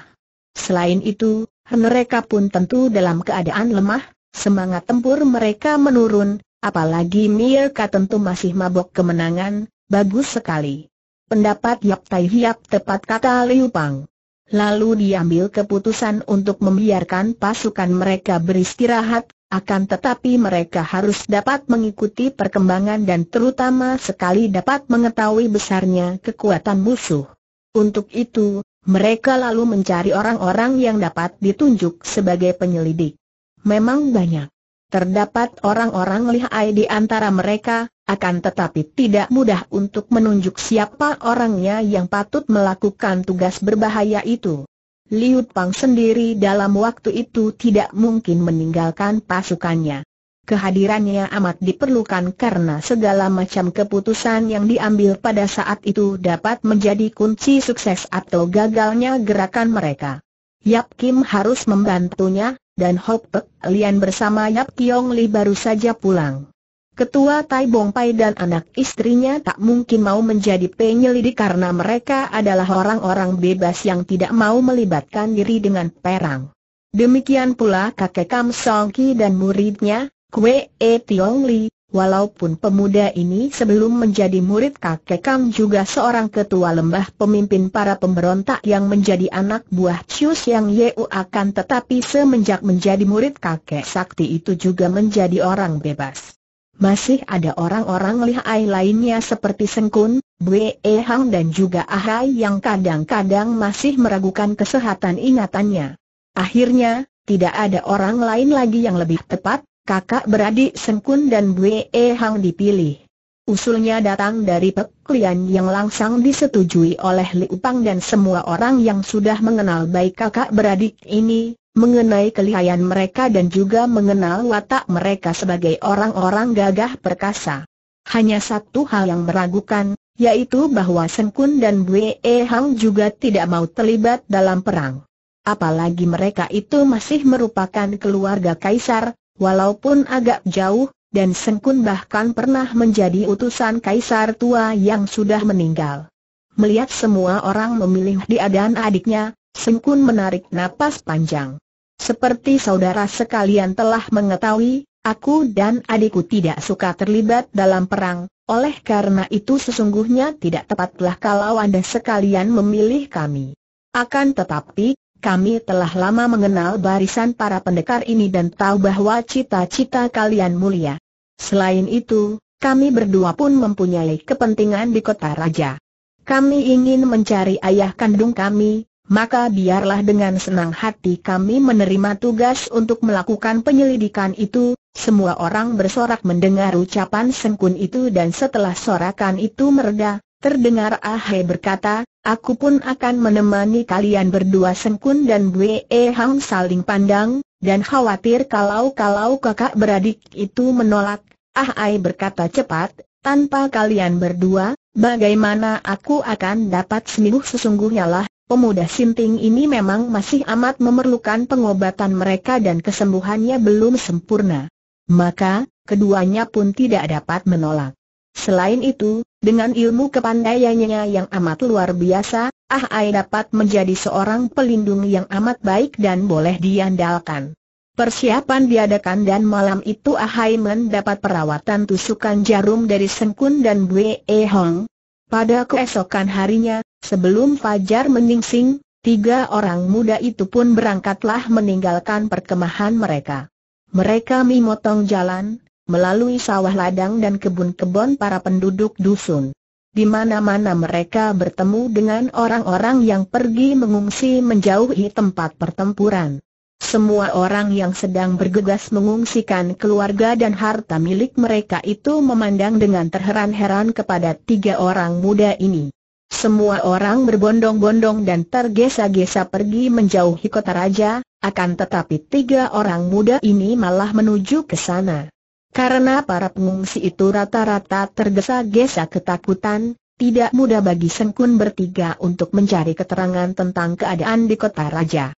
Selain itu, mereka pun tentu dalam keadaan lemah, semangat tempur mereka menurun, apalagi Mirka tentu masih mabok kemenangan, bagus sekali. Pendapat Yap Tai Hiap tepat kata Liu Pang. Lalu diambil keputusan untuk membiarkan pasukan mereka beristirahat akan tetapi mereka harus dapat mengikuti perkembangan dan terutama sekali dapat mengetahui besarnya kekuatan musuh. Untuk itu, mereka lalu mencari orang-orang yang dapat ditunjuk sebagai penyelidik. Memang banyak. Terdapat orang-orang lihai di antara mereka, akan tetapi tidak mudah untuk menunjuk siapa orangnya yang patut melakukan tugas berbahaya itu. Liu Pang sendiri dalam waktu itu tidak mungkin meninggalkan pasukannya. Kehadirannya amat diperlukan karena segala macam keputusan yang diambil pada saat itu dapat menjadi kunci sukses atau gagalnya gerakan mereka. Yap Kim harus membantunya, dan Hok Lian bersama Yap Kiong Li baru saja pulang. Ketua Tai Bong Pai dan anak istrinya tak mungkin mau menjadi penyelidik karena mereka adalah orang-orang bebas yang tidak mau melibatkan diri dengan perang. Demikian pula kakek Kam Song Ki dan muridnya, Kwe E Tiong Li, walaupun pemuda ini sebelum menjadi murid kakek Kam juga seorang ketua lembah pemimpin para pemberontak yang menjadi anak buah Chius yang Yeu akan tetapi semenjak menjadi murid kakek sakti itu juga menjadi orang bebas. Masih ada orang-orang lihai lainnya seperti Sengkun, Bue Hang dan juga Ahai yang kadang-kadang masih meragukan kesehatan ingatannya. Akhirnya, tidak ada orang lain lagi yang lebih tepat, kakak beradik Sengkun dan Bue Hang dipilih. Usulnya datang dari peklian yang langsung disetujui oleh Liu Pang dan semua orang yang sudah mengenal baik kakak beradik ini, mengenai kelihayan mereka dan juga mengenal watak mereka sebagai orang-orang gagah perkasa. Hanya satu hal yang meragukan, yaitu bahwa Senkun dan Bue Hang juga tidak mau terlibat dalam perang. Apalagi mereka itu masih merupakan keluarga kaisar, walaupun agak jauh, dan Sengkun bahkan pernah menjadi utusan kaisar tua yang sudah meninggal. Melihat semua orang memilih dia dan adiknya, Sengkun menarik napas panjang. Seperti saudara sekalian telah mengetahui, aku dan adikku tidak suka terlibat dalam perang, oleh karena itu sesungguhnya tidak tepatlah kalau Anda sekalian memilih kami. Akan tetapi, kami telah lama mengenal barisan para pendekar ini dan tahu bahwa cita-cita kalian mulia. Selain itu, kami berdua pun mempunyai kepentingan di kota raja. Kami ingin mencari ayah kandung kami, maka biarlah dengan senang hati kami menerima tugas untuk melakukan penyelidikan itu. Semua orang bersorak mendengar ucapan Sengkun itu dan setelah sorakan itu mereda, terdengar Ahai berkata, aku pun akan menemani kalian berdua Sengkun dan Bwe e Hang saling pandang, dan khawatir kalau-kalau kakak beradik itu menolak. Ahai berkata cepat, tanpa kalian berdua, bagaimana aku akan dapat seminggu sesungguhnya lah Pemuda Simping ini memang masih amat memerlukan pengobatan mereka dan kesembuhannya belum sempurna. Maka, keduanya pun tidak dapat menolak. Selain itu, dengan ilmu kepandaiannya yang amat luar biasa, Ah Ai dapat menjadi seorang pelindung yang amat baik dan boleh diandalkan. Persiapan diadakan dan malam itu Ah Ai mendapat perawatan tusukan jarum dari Sengkun dan Bue e Hong, pada keesokan harinya, sebelum fajar menyingsing, tiga orang muda itu pun berangkatlah meninggalkan perkemahan mereka. Mereka memotong jalan, melalui sawah ladang dan kebun-kebun para penduduk dusun. Di mana-mana mereka bertemu dengan orang-orang yang pergi mengungsi menjauhi tempat pertempuran. Semua orang yang sedang bergegas mengungsikan keluarga dan harta milik mereka itu memandang dengan terheran-heran kepada tiga orang muda ini. Semua orang berbondong-bondong dan tergesa-gesa pergi menjauhi kota raja, akan tetapi tiga orang muda ini malah menuju ke sana. Karena para pengungsi itu rata-rata tergesa-gesa ketakutan, tidak mudah bagi Sengkun bertiga untuk mencari keterangan tentang keadaan di kota raja.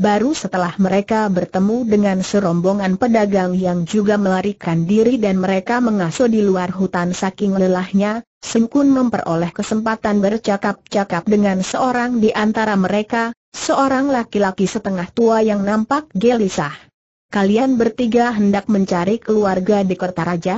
Baru setelah mereka bertemu dengan serombongan pedagang yang juga melarikan diri dan mereka mengasuh di luar hutan saking lelahnya, Sengkun memperoleh kesempatan bercakap-cakap dengan seorang di antara mereka, seorang laki-laki setengah tua yang nampak gelisah. Kalian bertiga hendak mencari keluarga di Kota Raja?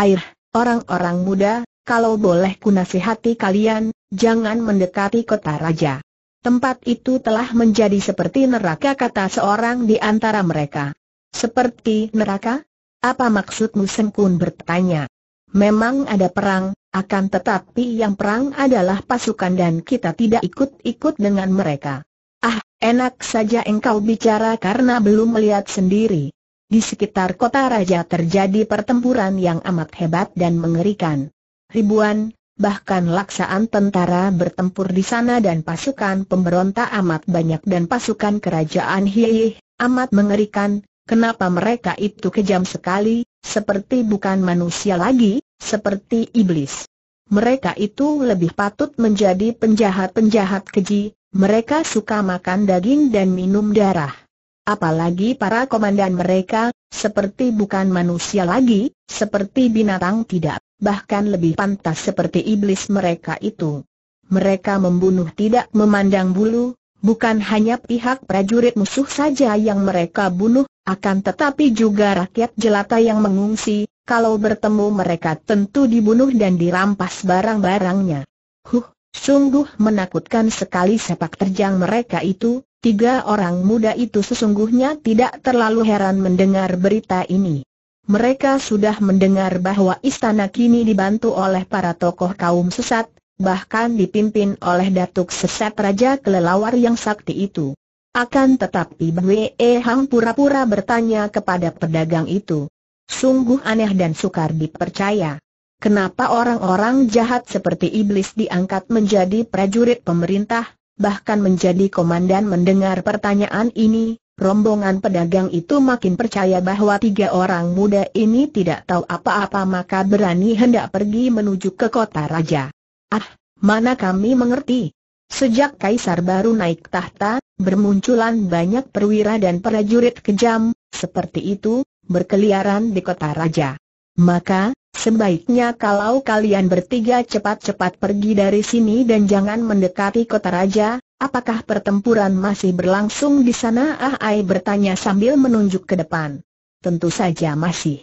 Air, orang-orang muda, kalau boleh kunasihati kalian, jangan mendekati Kota Raja. Tempat itu telah menjadi seperti neraka kata seorang di antara mereka. Seperti neraka? Apa maksudmu Sengkun bertanya? Memang ada perang, akan tetapi yang perang adalah pasukan dan kita tidak ikut-ikut dengan mereka. Ah, enak saja engkau bicara karena belum melihat sendiri. Di sekitar kota raja terjadi pertempuran yang amat hebat dan mengerikan. Ribuan, bahkan laksaan tentara bertempur di sana dan pasukan pemberontak amat banyak dan pasukan kerajaan Hiei amat mengerikan, kenapa mereka itu kejam sekali, seperti bukan manusia lagi, seperti iblis. Mereka itu lebih patut menjadi penjahat-penjahat keji, mereka suka makan daging dan minum darah. Apalagi para komandan mereka, seperti bukan manusia lagi, seperti binatang tidak bahkan lebih pantas seperti iblis mereka itu. Mereka membunuh tidak memandang bulu, bukan hanya pihak prajurit musuh saja yang mereka bunuh, akan tetapi juga rakyat jelata yang mengungsi, kalau bertemu mereka tentu dibunuh dan dirampas barang-barangnya. Huh, sungguh menakutkan sekali sepak terjang mereka itu, tiga orang muda itu sesungguhnya tidak terlalu heran mendengar berita ini. Mereka sudah mendengar bahwa istana kini dibantu oleh para tokoh kaum sesat, bahkan dipimpin oleh datuk sesat Raja Kelelawar yang sakti itu. Akan tetapi Bwe Hang pura-pura bertanya kepada pedagang itu. Sungguh aneh dan sukar dipercaya. Kenapa orang-orang jahat seperti iblis diangkat menjadi prajurit pemerintah, bahkan menjadi komandan mendengar pertanyaan ini, Rombongan pedagang itu makin percaya bahwa tiga orang muda ini tidak tahu apa-apa maka berani hendak pergi menuju ke kota raja. Ah, mana kami mengerti? Sejak kaisar baru naik tahta, bermunculan banyak perwira dan prajurit kejam, seperti itu, berkeliaran di kota raja. Maka, Sebaiknya kalau kalian bertiga cepat-cepat pergi dari sini dan jangan mendekati kota raja, apakah pertempuran masih berlangsung di sana? Ah Ai bertanya sambil menunjuk ke depan. Tentu saja masih.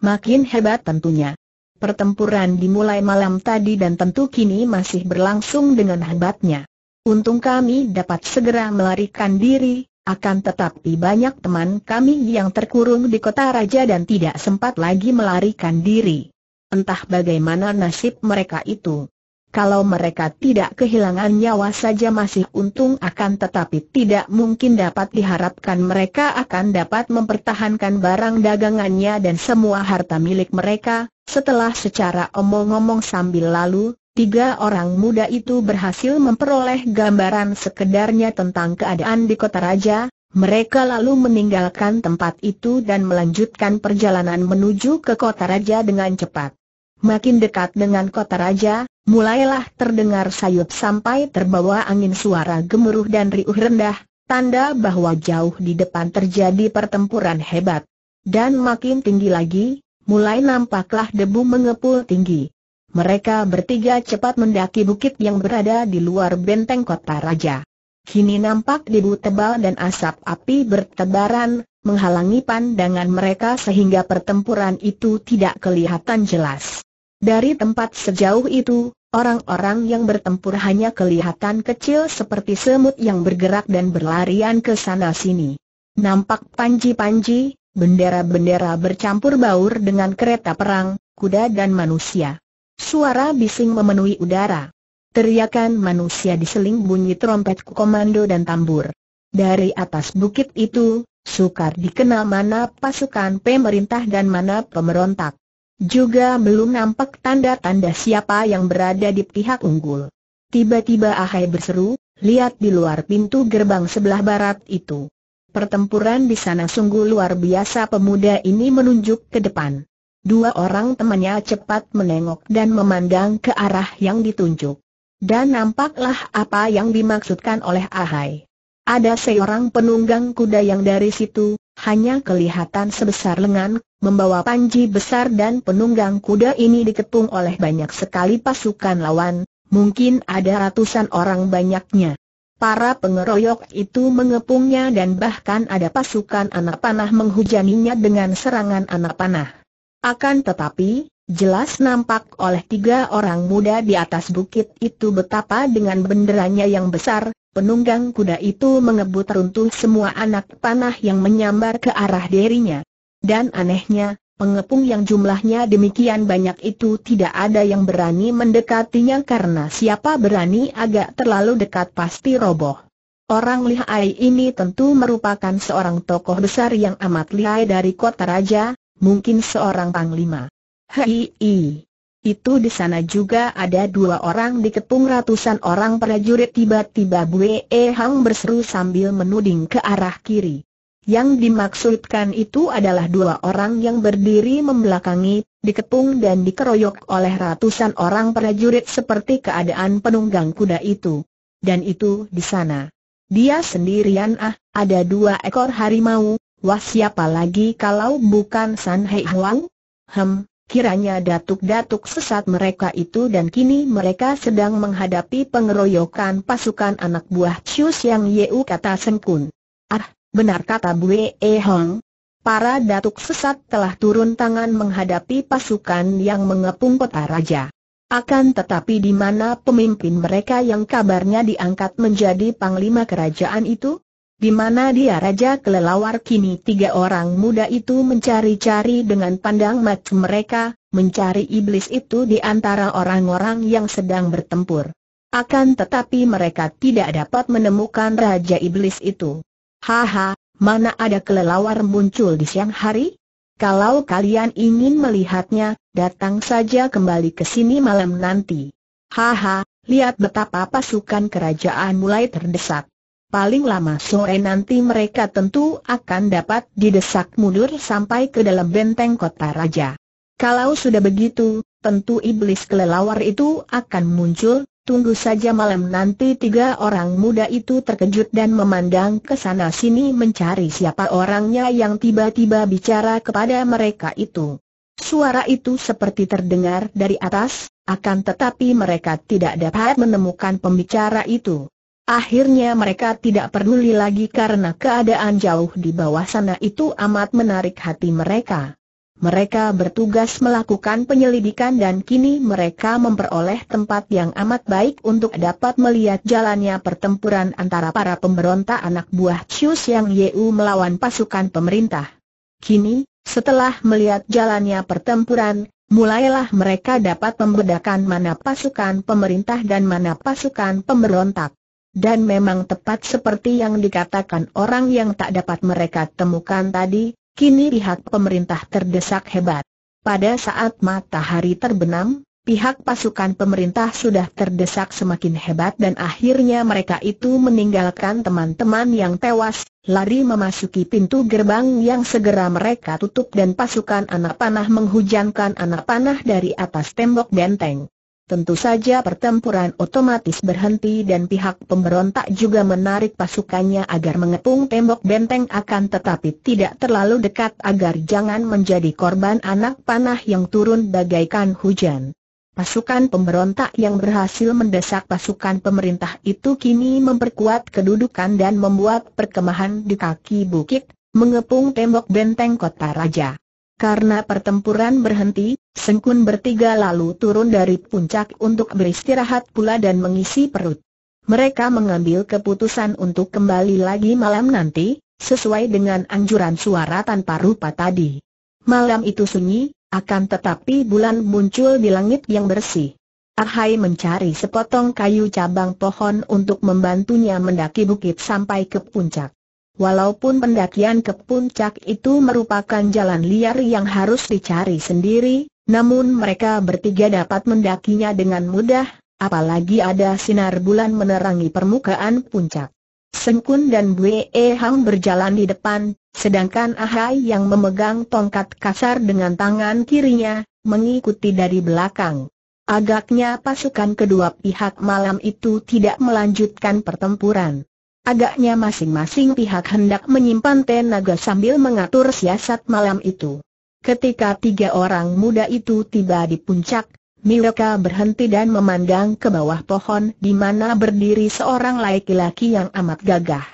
Makin hebat tentunya. Pertempuran dimulai malam tadi dan tentu kini masih berlangsung dengan hebatnya. Untung kami dapat segera melarikan diri, akan tetapi banyak teman kami yang terkurung di kota raja dan tidak sempat lagi melarikan diri entah bagaimana nasib mereka itu. Kalau mereka tidak kehilangan nyawa saja masih untung akan tetapi tidak mungkin dapat diharapkan mereka akan dapat mempertahankan barang dagangannya dan semua harta milik mereka, setelah secara omong-omong sambil lalu, tiga orang muda itu berhasil memperoleh gambaran sekedarnya tentang keadaan di kota raja, mereka lalu meninggalkan tempat itu dan melanjutkan perjalanan menuju ke kota raja dengan cepat. Makin dekat dengan kota raja, mulailah terdengar sayup sampai terbawa angin suara gemuruh dan riuh rendah, tanda bahwa jauh di depan terjadi pertempuran hebat. Dan makin tinggi lagi, mulai nampaklah debu mengepul tinggi. Mereka bertiga cepat mendaki bukit yang berada di luar benteng kota raja. Kini nampak debu tebal dan asap api bertebaran, menghalangi pandangan mereka sehingga pertempuran itu tidak kelihatan jelas. Dari tempat sejauh itu, orang-orang yang bertempur hanya kelihatan kecil seperti semut yang bergerak dan berlarian ke sana-sini. Nampak panji-panji, bendera-bendera bercampur baur dengan kereta perang, kuda dan manusia. Suara bising memenuhi udara. Teriakan manusia diseling bunyi trompet komando dan tambur. Dari atas bukit itu, sukar dikenal mana pasukan pemerintah dan mana pemberontak. Juga belum nampak tanda-tanda siapa yang berada di pihak unggul. Tiba-tiba Ahai berseru, lihat di luar pintu gerbang sebelah barat itu. Pertempuran di sana sungguh luar biasa pemuda ini menunjuk ke depan. Dua orang temannya cepat menengok dan memandang ke arah yang ditunjuk. Dan nampaklah apa yang dimaksudkan oleh Ahai. Ada seorang penunggang kuda yang dari situ, hanya kelihatan sebesar lengan membawa panji besar dan penunggang kuda ini dikepung oleh banyak sekali pasukan lawan, mungkin ada ratusan orang banyaknya. Para pengeroyok itu mengepungnya dan bahkan ada pasukan anak panah menghujaninya dengan serangan anak panah. Akan tetapi, jelas nampak oleh tiga orang muda di atas bukit itu betapa dengan benderanya yang besar, penunggang kuda itu mengebut runtuh semua anak panah yang menyambar ke arah dirinya. Dan anehnya, pengepung yang jumlahnya demikian banyak itu tidak ada yang berani mendekatinya karena siapa berani agak terlalu dekat pasti roboh. Orang lihai ini tentu merupakan seorang tokoh besar yang amat lihai dari kota raja, mungkin seorang panglima. Hei, itu di sana juga ada dua orang di dikepung ratusan orang prajurit tiba-tiba Bue Hang berseru sambil menuding ke arah kiri. Yang dimaksudkan itu adalah dua orang yang berdiri membelakangi, dikepung dan dikeroyok oleh ratusan orang prajurit seperti keadaan penunggang kuda itu. Dan itu di sana. Dia sendirian ah, ada dua ekor harimau, wah siapa lagi kalau bukan San Hei Huang? Hem, kiranya datuk-datuk sesat mereka itu dan kini mereka sedang menghadapi pengeroyokan pasukan anak buah Chiu Yang Yeu kata Sengkun. Ah, Benar kata Bue E Hong. Para datuk sesat telah turun tangan menghadapi pasukan yang mengepung kota raja. Akan tetapi di mana pemimpin mereka yang kabarnya diangkat menjadi panglima kerajaan itu? Di mana dia raja kelelawar kini tiga orang muda itu mencari-cari dengan pandang mata mereka, mencari iblis itu di antara orang-orang yang sedang bertempur. Akan tetapi mereka tidak dapat menemukan raja iblis itu. Haha, mana ada kelelawar muncul di siang hari? Kalau kalian ingin melihatnya, datang saja kembali ke sini malam nanti. Haha, lihat betapa pasukan kerajaan mulai terdesak. Paling lama sore nanti mereka tentu akan dapat didesak mundur sampai ke dalam benteng kota raja. Kalau sudah begitu, tentu iblis kelelawar itu akan muncul, Tunggu saja malam nanti tiga orang muda itu terkejut dan memandang ke sana sini mencari siapa orangnya yang tiba-tiba bicara kepada mereka itu. Suara itu seperti terdengar dari atas, akan tetapi mereka tidak dapat menemukan pembicara itu. Akhirnya mereka tidak peduli lagi karena keadaan jauh di bawah sana itu amat menarik hati mereka. Mereka bertugas melakukan penyelidikan dan kini mereka memperoleh tempat yang amat baik untuk dapat melihat jalannya pertempuran antara para pemberontak anak buah Cius yang Yeu melawan pasukan pemerintah. Kini, setelah melihat jalannya pertempuran, mulailah mereka dapat membedakan mana pasukan pemerintah dan mana pasukan pemberontak. Dan memang tepat seperti yang dikatakan orang yang tak dapat mereka temukan tadi, Kini pihak pemerintah terdesak hebat. Pada saat matahari terbenam, pihak pasukan pemerintah sudah terdesak semakin hebat dan akhirnya mereka itu meninggalkan teman-teman yang tewas, lari memasuki pintu gerbang yang segera mereka tutup dan pasukan anak panah menghujankan anak panah dari atas tembok benteng tentu saja pertempuran otomatis berhenti dan pihak pemberontak juga menarik pasukannya agar mengepung tembok benteng akan tetapi tidak terlalu dekat agar jangan menjadi korban anak panah yang turun bagaikan hujan. Pasukan pemberontak yang berhasil mendesak pasukan pemerintah itu kini memperkuat kedudukan dan membuat perkemahan di kaki bukit, mengepung tembok benteng kota raja. Karena pertempuran berhenti, Sengkun bertiga lalu turun dari puncak untuk beristirahat pula dan mengisi perut. Mereka mengambil keputusan untuk kembali lagi malam nanti, sesuai dengan anjuran suara tanpa rupa tadi. Malam itu sunyi, akan tetapi bulan muncul di langit yang bersih. Arhai mencari sepotong kayu cabang pohon untuk membantunya mendaki bukit sampai ke puncak. Walaupun pendakian ke puncak itu merupakan jalan liar yang harus dicari sendiri, namun mereka bertiga dapat mendakinya dengan mudah, apalagi ada sinar bulan menerangi permukaan puncak. Sengkun dan Bue Hang berjalan di depan, sedangkan Ahai yang memegang tongkat kasar dengan tangan kirinya, mengikuti dari belakang. Agaknya pasukan kedua pihak malam itu tidak melanjutkan pertempuran. Agaknya masing-masing pihak hendak menyimpan tenaga sambil mengatur siasat malam itu. Ketika tiga orang muda itu tiba di puncak, mereka berhenti dan memandang ke bawah pohon di mana berdiri seorang laki-laki yang amat gagah.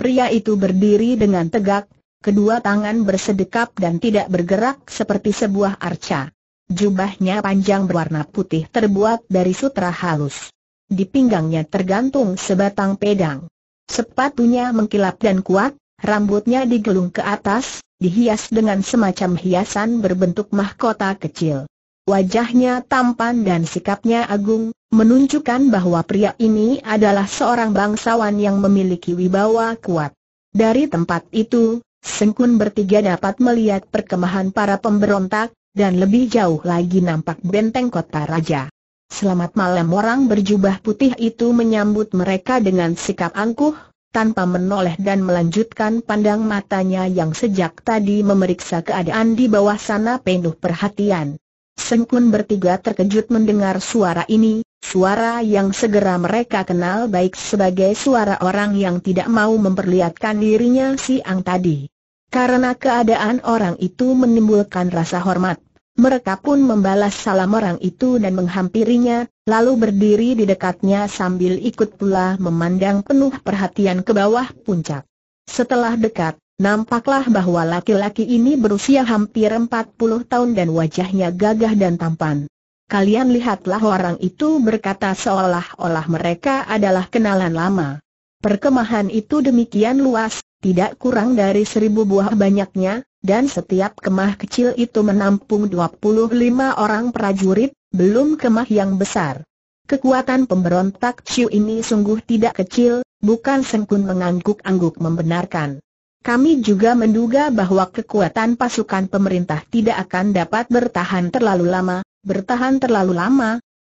Pria itu berdiri dengan tegak, kedua tangan bersedekap dan tidak bergerak seperti sebuah arca. Jubahnya panjang berwarna putih terbuat dari sutra halus. Di pinggangnya tergantung sebatang pedang. Sepatunya mengkilap dan kuat, rambutnya digelung ke atas, dihias dengan semacam hiasan berbentuk mahkota kecil. Wajahnya tampan dan sikapnya agung, menunjukkan bahwa pria ini adalah seorang bangsawan yang memiliki wibawa kuat. Dari tempat itu, Sengkun bertiga dapat melihat perkemahan para pemberontak, dan lebih jauh lagi nampak benteng kota raja. Selamat malam orang berjubah putih itu menyambut mereka dengan sikap angkuh, tanpa menoleh dan melanjutkan pandang matanya yang sejak tadi memeriksa keadaan di bawah sana penuh perhatian. Sengkun bertiga terkejut mendengar suara ini, suara yang segera mereka kenal baik sebagai suara orang yang tidak mau memperlihatkan dirinya siang tadi. Karena keadaan orang itu menimbulkan rasa hormat mereka pun membalas salam orang itu dan menghampirinya, lalu berdiri di dekatnya sambil ikut pula memandang penuh perhatian ke bawah puncak. Setelah dekat, nampaklah bahwa laki-laki ini berusia hampir 40 tahun dan wajahnya gagah dan tampan. Kalian lihatlah orang itu berkata seolah-olah mereka adalah kenalan lama. Perkemahan itu demikian luas, tidak kurang dari seribu buah banyaknya, dan setiap kemah kecil itu menampung 25 orang prajurit, belum kemah yang besar. Kekuatan pemberontak Chiu ini sungguh tidak kecil, bukan Sengkun mengangguk-angguk membenarkan. Kami juga menduga bahwa kekuatan pasukan pemerintah tidak akan dapat bertahan terlalu lama, bertahan terlalu lama.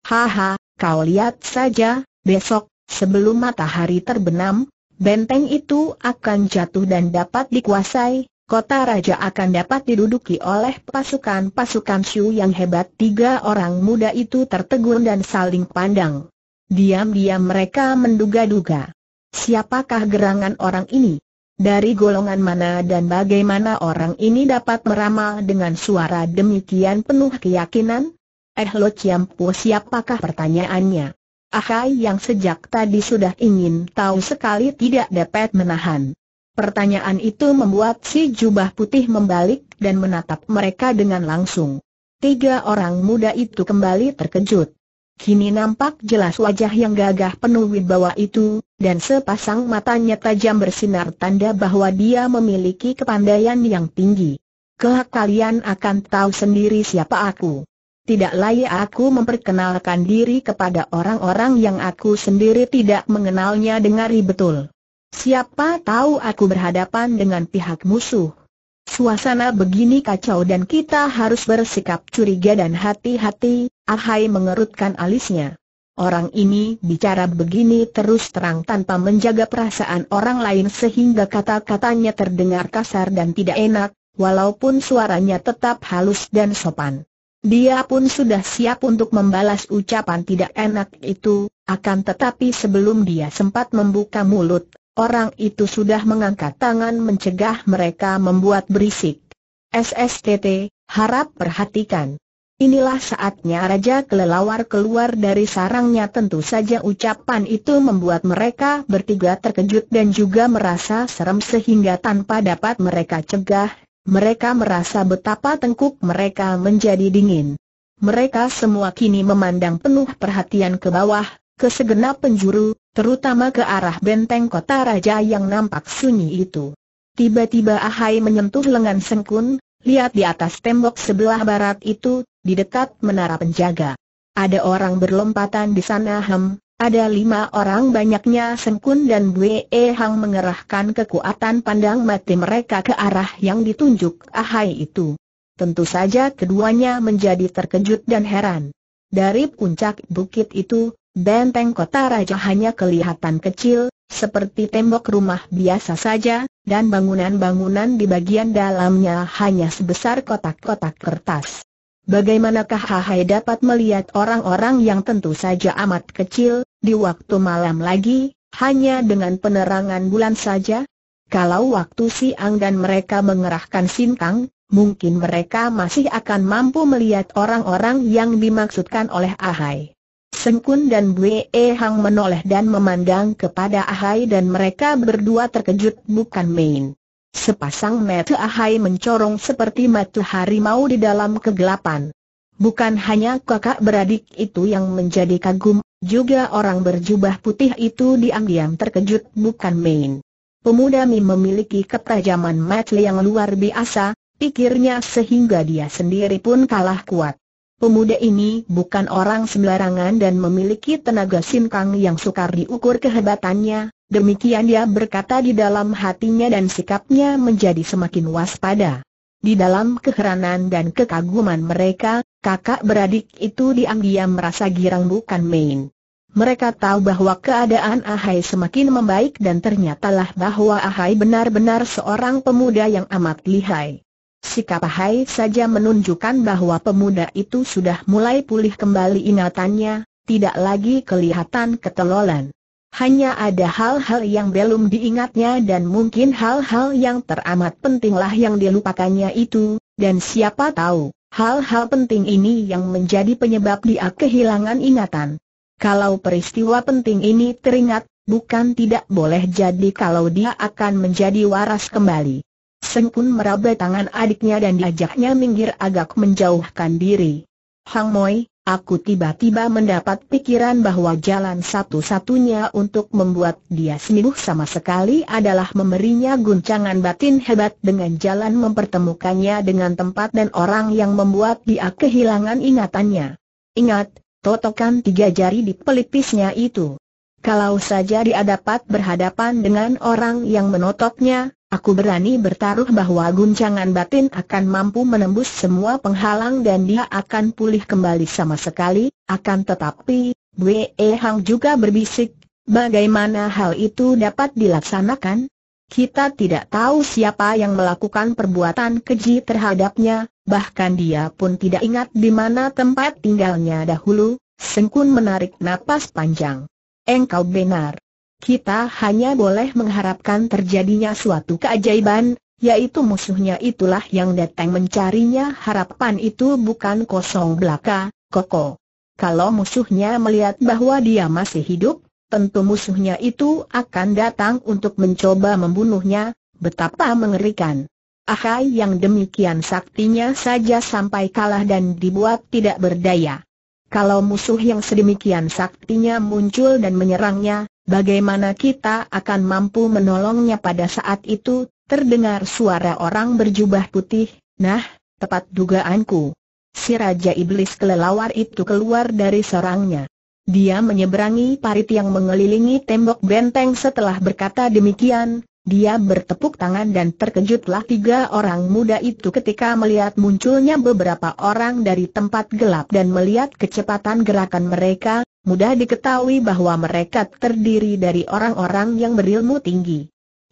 Haha, kau lihat saja, besok, sebelum matahari terbenam, benteng itu akan jatuh dan dapat dikuasai, kota raja akan dapat diduduki oleh pasukan-pasukan Shu yang hebat. Tiga orang muda itu tertegun dan saling pandang. Diam-diam mereka menduga-duga. Siapakah gerangan orang ini? Dari golongan mana dan bagaimana orang ini dapat meramal dengan suara demikian penuh keyakinan? Eh lo ciampu siapakah pertanyaannya? Ahai yang sejak tadi sudah ingin tahu sekali tidak dapat menahan. Pertanyaan itu membuat si jubah putih membalik dan menatap mereka dengan langsung. Tiga orang muda itu kembali terkejut. Kini nampak jelas wajah yang gagah penuh wibawa itu, dan sepasang matanya tajam bersinar tanda bahwa dia memiliki kepandaian yang tinggi. Kelak kalian akan tahu sendiri siapa aku. Tidak layak aku memperkenalkan diri kepada orang-orang yang aku sendiri tidak mengenalnya dengari betul. Siapa tahu aku berhadapan dengan pihak musuh. Suasana begini kacau dan kita harus bersikap curiga dan hati-hati, Ahai mengerutkan alisnya. Orang ini bicara begini terus terang tanpa menjaga perasaan orang lain sehingga kata-katanya terdengar kasar dan tidak enak, walaupun suaranya tetap halus dan sopan. Dia pun sudah siap untuk membalas ucapan tidak enak itu, akan tetapi sebelum dia sempat membuka mulut, Orang itu sudah mengangkat tangan mencegah mereka membuat berisik. SSTT, harap perhatikan. Inilah saatnya Raja Kelelawar keluar dari sarangnya tentu saja ucapan itu membuat mereka bertiga terkejut dan juga merasa serem sehingga tanpa dapat mereka cegah, mereka merasa betapa tengkuk mereka menjadi dingin. Mereka semua kini memandang penuh perhatian ke bawah, ke segenap penjuru, terutama ke arah benteng kota raja yang nampak sunyi itu. Tiba-tiba Ahai menyentuh lengan Sengkun, lihat di atas tembok sebelah barat itu, di dekat menara penjaga. Ada orang berlompatan di sana hem, ada lima orang banyaknya Sengkun dan Bue Hang mengerahkan kekuatan pandang mati mereka ke arah yang ditunjuk Ahai itu. Tentu saja keduanya menjadi terkejut dan heran. Dari puncak bukit itu, Benteng kota raja hanya kelihatan kecil, seperti tembok rumah biasa saja, dan bangunan-bangunan di bagian dalamnya hanya sebesar kotak-kotak kertas. Bagaimanakah Hahai dapat melihat orang-orang yang tentu saja amat kecil, di waktu malam lagi, hanya dengan penerangan bulan saja? Kalau waktu siang dan mereka mengerahkan sintang, mungkin mereka masih akan mampu melihat orang-orang yang dimaksudkan oleh Ahai. Sengkun dan Bue Hang menoleh dan memandang kepada Ahai dan mereka berdua terkejut bukan main. Sepasang mata Ahai mencorong seperti mata harimau di dalam kegelapan. Bukan hanya kakak beradik itu yang menjadi kagum, juga orang berjubah putih itu diam-diam terkejut bukan main. Pemuda Mi memiliki ketajaman mata yang luar biasa, pikirnya sehingga dia sendiri pun kalah kuat. Pemuda ini bukan orang sembarangan dan memiliki tenaga sinkang yang sukar diukur kehebatannya, demikian dia berkata di dalam hatinya dan sikapnya menjadi semakin waspada. Di dalam keheranan dan kekaguman mereka, kakak beradik itu diam-diam merasa girang bukan main. Mereka tahu bahwa keadaan Ahai semakin membaik dan ternyatalah bahwa Ahai benar-benar seorang pemuda yang amat lihai. Sikap Hai saja menunjukkan bahwa pemuda itu sudah mulai pulih kembali ingatannya, tidak lagi kelihatan ketelolan. Hanya ada hal-hal yang belum diingatnya dan mungkin hal-hal yang teramat pentinglah yang dilupakannya itu, dan siapa tahu, hal-hal penting ini yang menjadi penyebab dia kehilangan ingatan. Kalau peristiwa penting ini teringat, bukan tidak boleh jadi kalau dia akan menjadi waras kembali. Seng pun meraba tangan adiknya dan diajaknya minggir agak menjauhkan diri. Hang Moi, aku tiba-tiba mendapat pikiran bahwa jalan satu-satunya untuk membuat dia sembuh sama sekali adalah memberinya guncangan batin hebat dengan jalan mempertemukannya dengan tempat dan orang yang membuat dia kehilangan ingatannya. Ingat, totokan tiga jari di pelipisnya itu. Kalau saja dia dapat berhadapan dengan orang yang menotoknya. Aku berani bertaruh bahwa guncangan batin akan mampu menembus semua penghalang dan dia akan pulih kembali sama sekali, akan tetapi, Bwe Hang juga berbisik, bagaimana hal itu dapat dilaksanakan? Kita tidak tahu siapa yang melakukan perbuatan keji terhadapnya, bahkan dia pun tidak ingat di mana tempat tinggalnya dahulu, Sengkun menarik napas panjang. Engkau benar kita hanya boleh mengharapkan terjadinya suatu keajaiban, yaitu musuhnya itulah yang datang mencarinya harapan itu bukan kosong belaka, koko. Kalau musuhnya melihat bahwa dia masih hidup, tentu musuhnya itu akan datang untuk mencoba membunuhnya, betapa mengerikan. Ahai yang demikian saktinya saja sampai kalah dan dibuat tidak berdaya. Kalau musuh yang sedemikian saktinya muncul dan menyerangnya, Bagaimana kita akan mampu menolongnya pada saat itu? Terdengar suara orang berjubah putih, nah, tepat dugaanku. Si Raja Iblis kelelawar itu keluar dari sarangnya. Dia menyeberangi parit yang mengelilingi tembok benteng setelah berkata demikian, dia bertepuk tangan dan terkejutlah tiga orang muda itu ketika melihat munculnya beberapa orang dari tempat gelap dan melihat kecepatan gerakan mereka, mudah diketahui bahwa mereka terdiri dari orang-orang yang berilmu tinggi.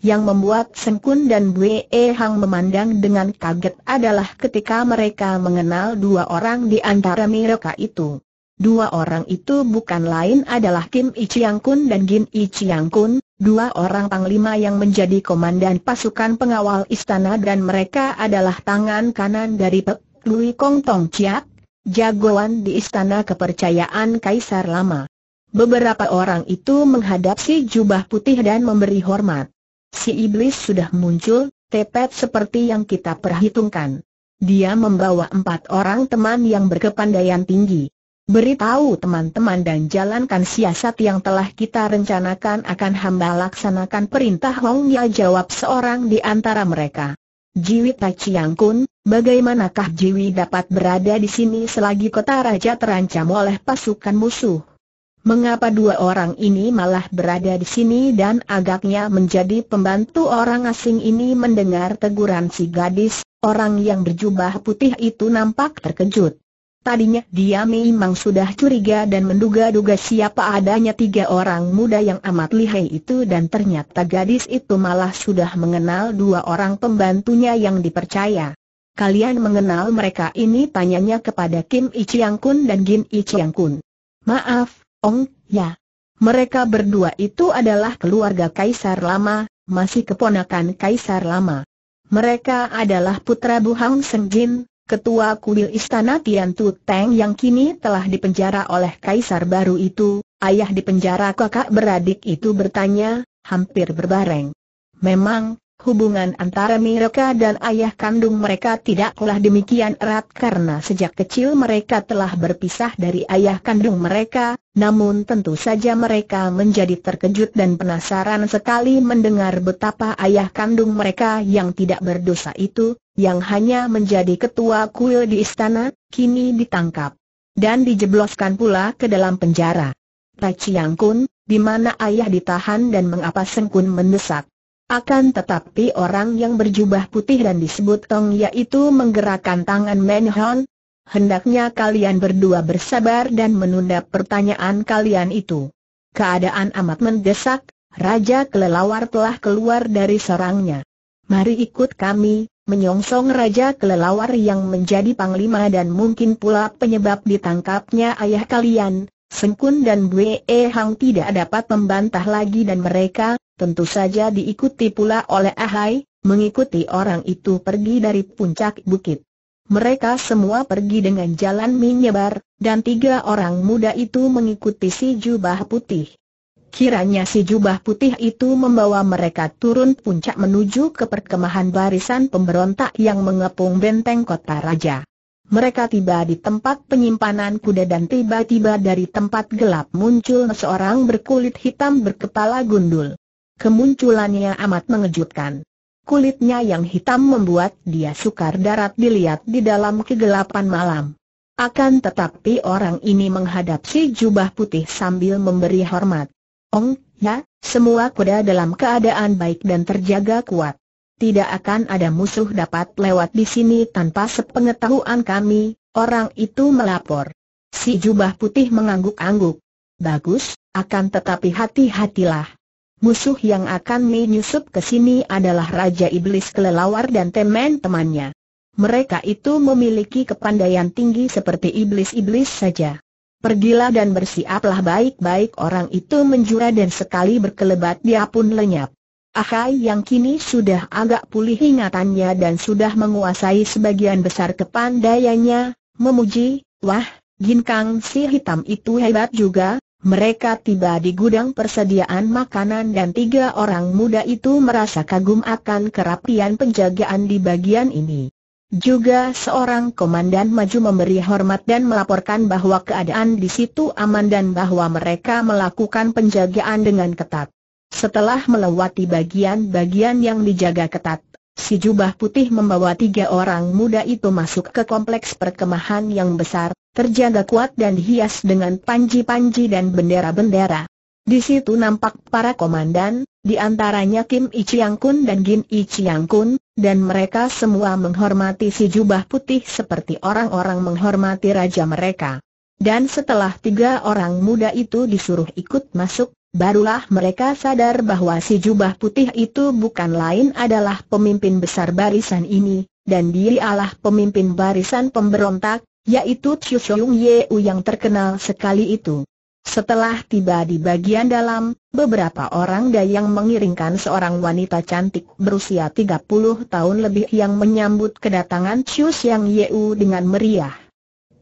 Yang membuat Sengkun dan Bwe Hang memandang dengan kaget adalah ketika mereka mengenal dua orang di antara mereka itu. Dua orang itu bukan lain adalah Kim Ichyang Kun dan Gin Ichyang Kun, dua orang panglima yang menjadi komandan pasukan pengawal istana dan mereka adalah tangan kanan dari Pe Lui Kong Tong Chiak, jagoan di istana kepercayaan Kaisar Lama. Beberapa orang itu menghadap si jubah putih dan memberi hormat. Si iblis sudah muncul, tepet seperti yang kita perhitungkan. Dia membawa empat orang teman yang berkepandaian tinggi. Beritahu teman-teman dan jalankan siasat yang telah kita rencanakan akan hamba laksanakan perintah Hong Ya jawab seorang di antara mereka. Jiwi Taciang Kun, bagaimanakah Jiwi dapat berada di sini selagi kota raja terancam oleh pasukan musuh? Mengapa dua orang ini malah berada di sini dan agaknya menjadi pembantu orang asing ini mendengar teguran si gadis, orang yang berjubah putih itu nampak terkejut. Tadinya dia memang sudah curiga dan menduga-duga siapa adanya tiga orang muda yang amat lihai itu dan ternyata gadis itu malah sudah mengenal dua orang pembantunya yang dipercaya. Kalian mengenal mereka ini tanyanya kepada Kim Ichiang Kun dan Gin Ichiang Kun. Maaf, Ong, ya. Mereka berdua itu adalah keluarga Kaisar Lama, masih keponakan Kaisar Lama. Mereka adalah putra Bu Hang Seng Jin, ketua kuil istana Tian Tu Teng yang kini telah dipenjara oleh kaisar baru itu, ayah dipenjara kakak beradik itu bertanya, hampir berbareng. Memang, hubungan antara mereka dan ayah kandung mereka tidaklah demikian erat karena sejak kecil mereka telah berpisah dari ayah kandung mereka, namun tentu saja mereka menjadi terkejut dan penasaran sekali mendengar betapa ayah kandung mereka yang tidak berdosa itu, yang hanya menjadi ketua kuil di istana, kini ditangkap. Dan dijebloskan pula ke dalam penjara. Yang Kun, di mana ayah ditahan dan mengapa Sengkun mendesak. Akan tetapi orang yang berjubah putih dan disebut Tong yaitu menggerakkan tangan Hon. Hendaknya kalian berdua bersabar dan menunda pertanyaan kalian itu. Keadaan amat mendesak, Raja Kelelawar telah keluar dari sarangnya. Mari ikut kami, Menyongsong Raja Kelelawar yang menjadi panglima dan mungkin pula penyebab ditangkapnya ayah kalian, Sengkun dan Bwee Hang tidak dapat membantah lagi dan mereka, tentu saja diikuti pula oleh Ahai, mengikuti orang itu pergi dari puncak bukit. Mereka semua pergi dengan jalan menyebar, dan tiga orang muda itu mengikuti si jubah putih. Kiranya si jubah putih itu membawa mereka turun puncak menuju ke perkemahan barisan pemberontak yang mengepung benteng kota raja. Mereka tiba di tempat penyimpanan kuda dan tiba-tiba dari tempat gelap muncul seorang berkulit hitam berkepala gundul. Kemunculannya amat mengejutkan. Kulitnya yang hitam membuat dia sukar darat dilihat di dalam kegelapan malam. Akan tetapi orang ini menghadap si jubah putih sambil memberi hormat. Ong, oh, na, semua kuda dalam keadaan baik dan terjaga kuat. Tidak akan ada musuh dapat lewat di sini tanpa sepengetahuan kami, orang itu melapor. Si jubah putih mengangguk-angguk. Bagus, akan tetapi hati-hatilah. Musuh yang akan menyusup ke sini adalah Raja Iblis Kelelawar dan teman-temannya. Mereka itu memiliki kepandaian tinggi seperti iblis-iblis saja. Pergilah dan bersiaplah baik-baik orang itu menjura dan sekali berkelebat dia pun lenyap. Ahai yang kini sudah agak pulih ingatannya dan sudah menguasai sebagian besar kepandaiannya, memuji, wah, ginkang si hitam itu hebat juga, mereka tiba di gudang persediaan makanan dan tiga orang muda itu merasa kagum akan kerapian penjagaan di bagian ini. Juga seorang komandan maju memberi hormat dan melaporkan bahwa keadaan di situ aman dan bahwa mereka melakukan penjagaan dengan ketat. Setelah melewati bagian-bagian yang dijaga ketat, si jubah putih membawa tiga orang muda itu masuk ke kompleks perkemahan yang besar, terjaga kuat dan dihias dengan panji-panji dan bendera-bendera. Di situ nampak para komandan, di antaranya Kim I Kun dan Gin I Kun, dan mereka semua menghormati si jubah putih seperti orang-orang menghormati raja mereka. Dan setelah tiga orang muda itu disuruh ikut masuk, barulah mereka sadar bahwa si jubah putih itu bukan lain adalah pemimpin besar barisan ini, dan dialah pemimpin barisan pemberontak, yaitu Chiu Shoung Yeu yang terkenal sekali itu. Setelah tiba di bagian dalam, beberapa orang dayang mengiringkan seorang wanita cantik berusia 30 tahun lebih yang menyambut kedatangan Chiu Yang Yeu dengan meriah.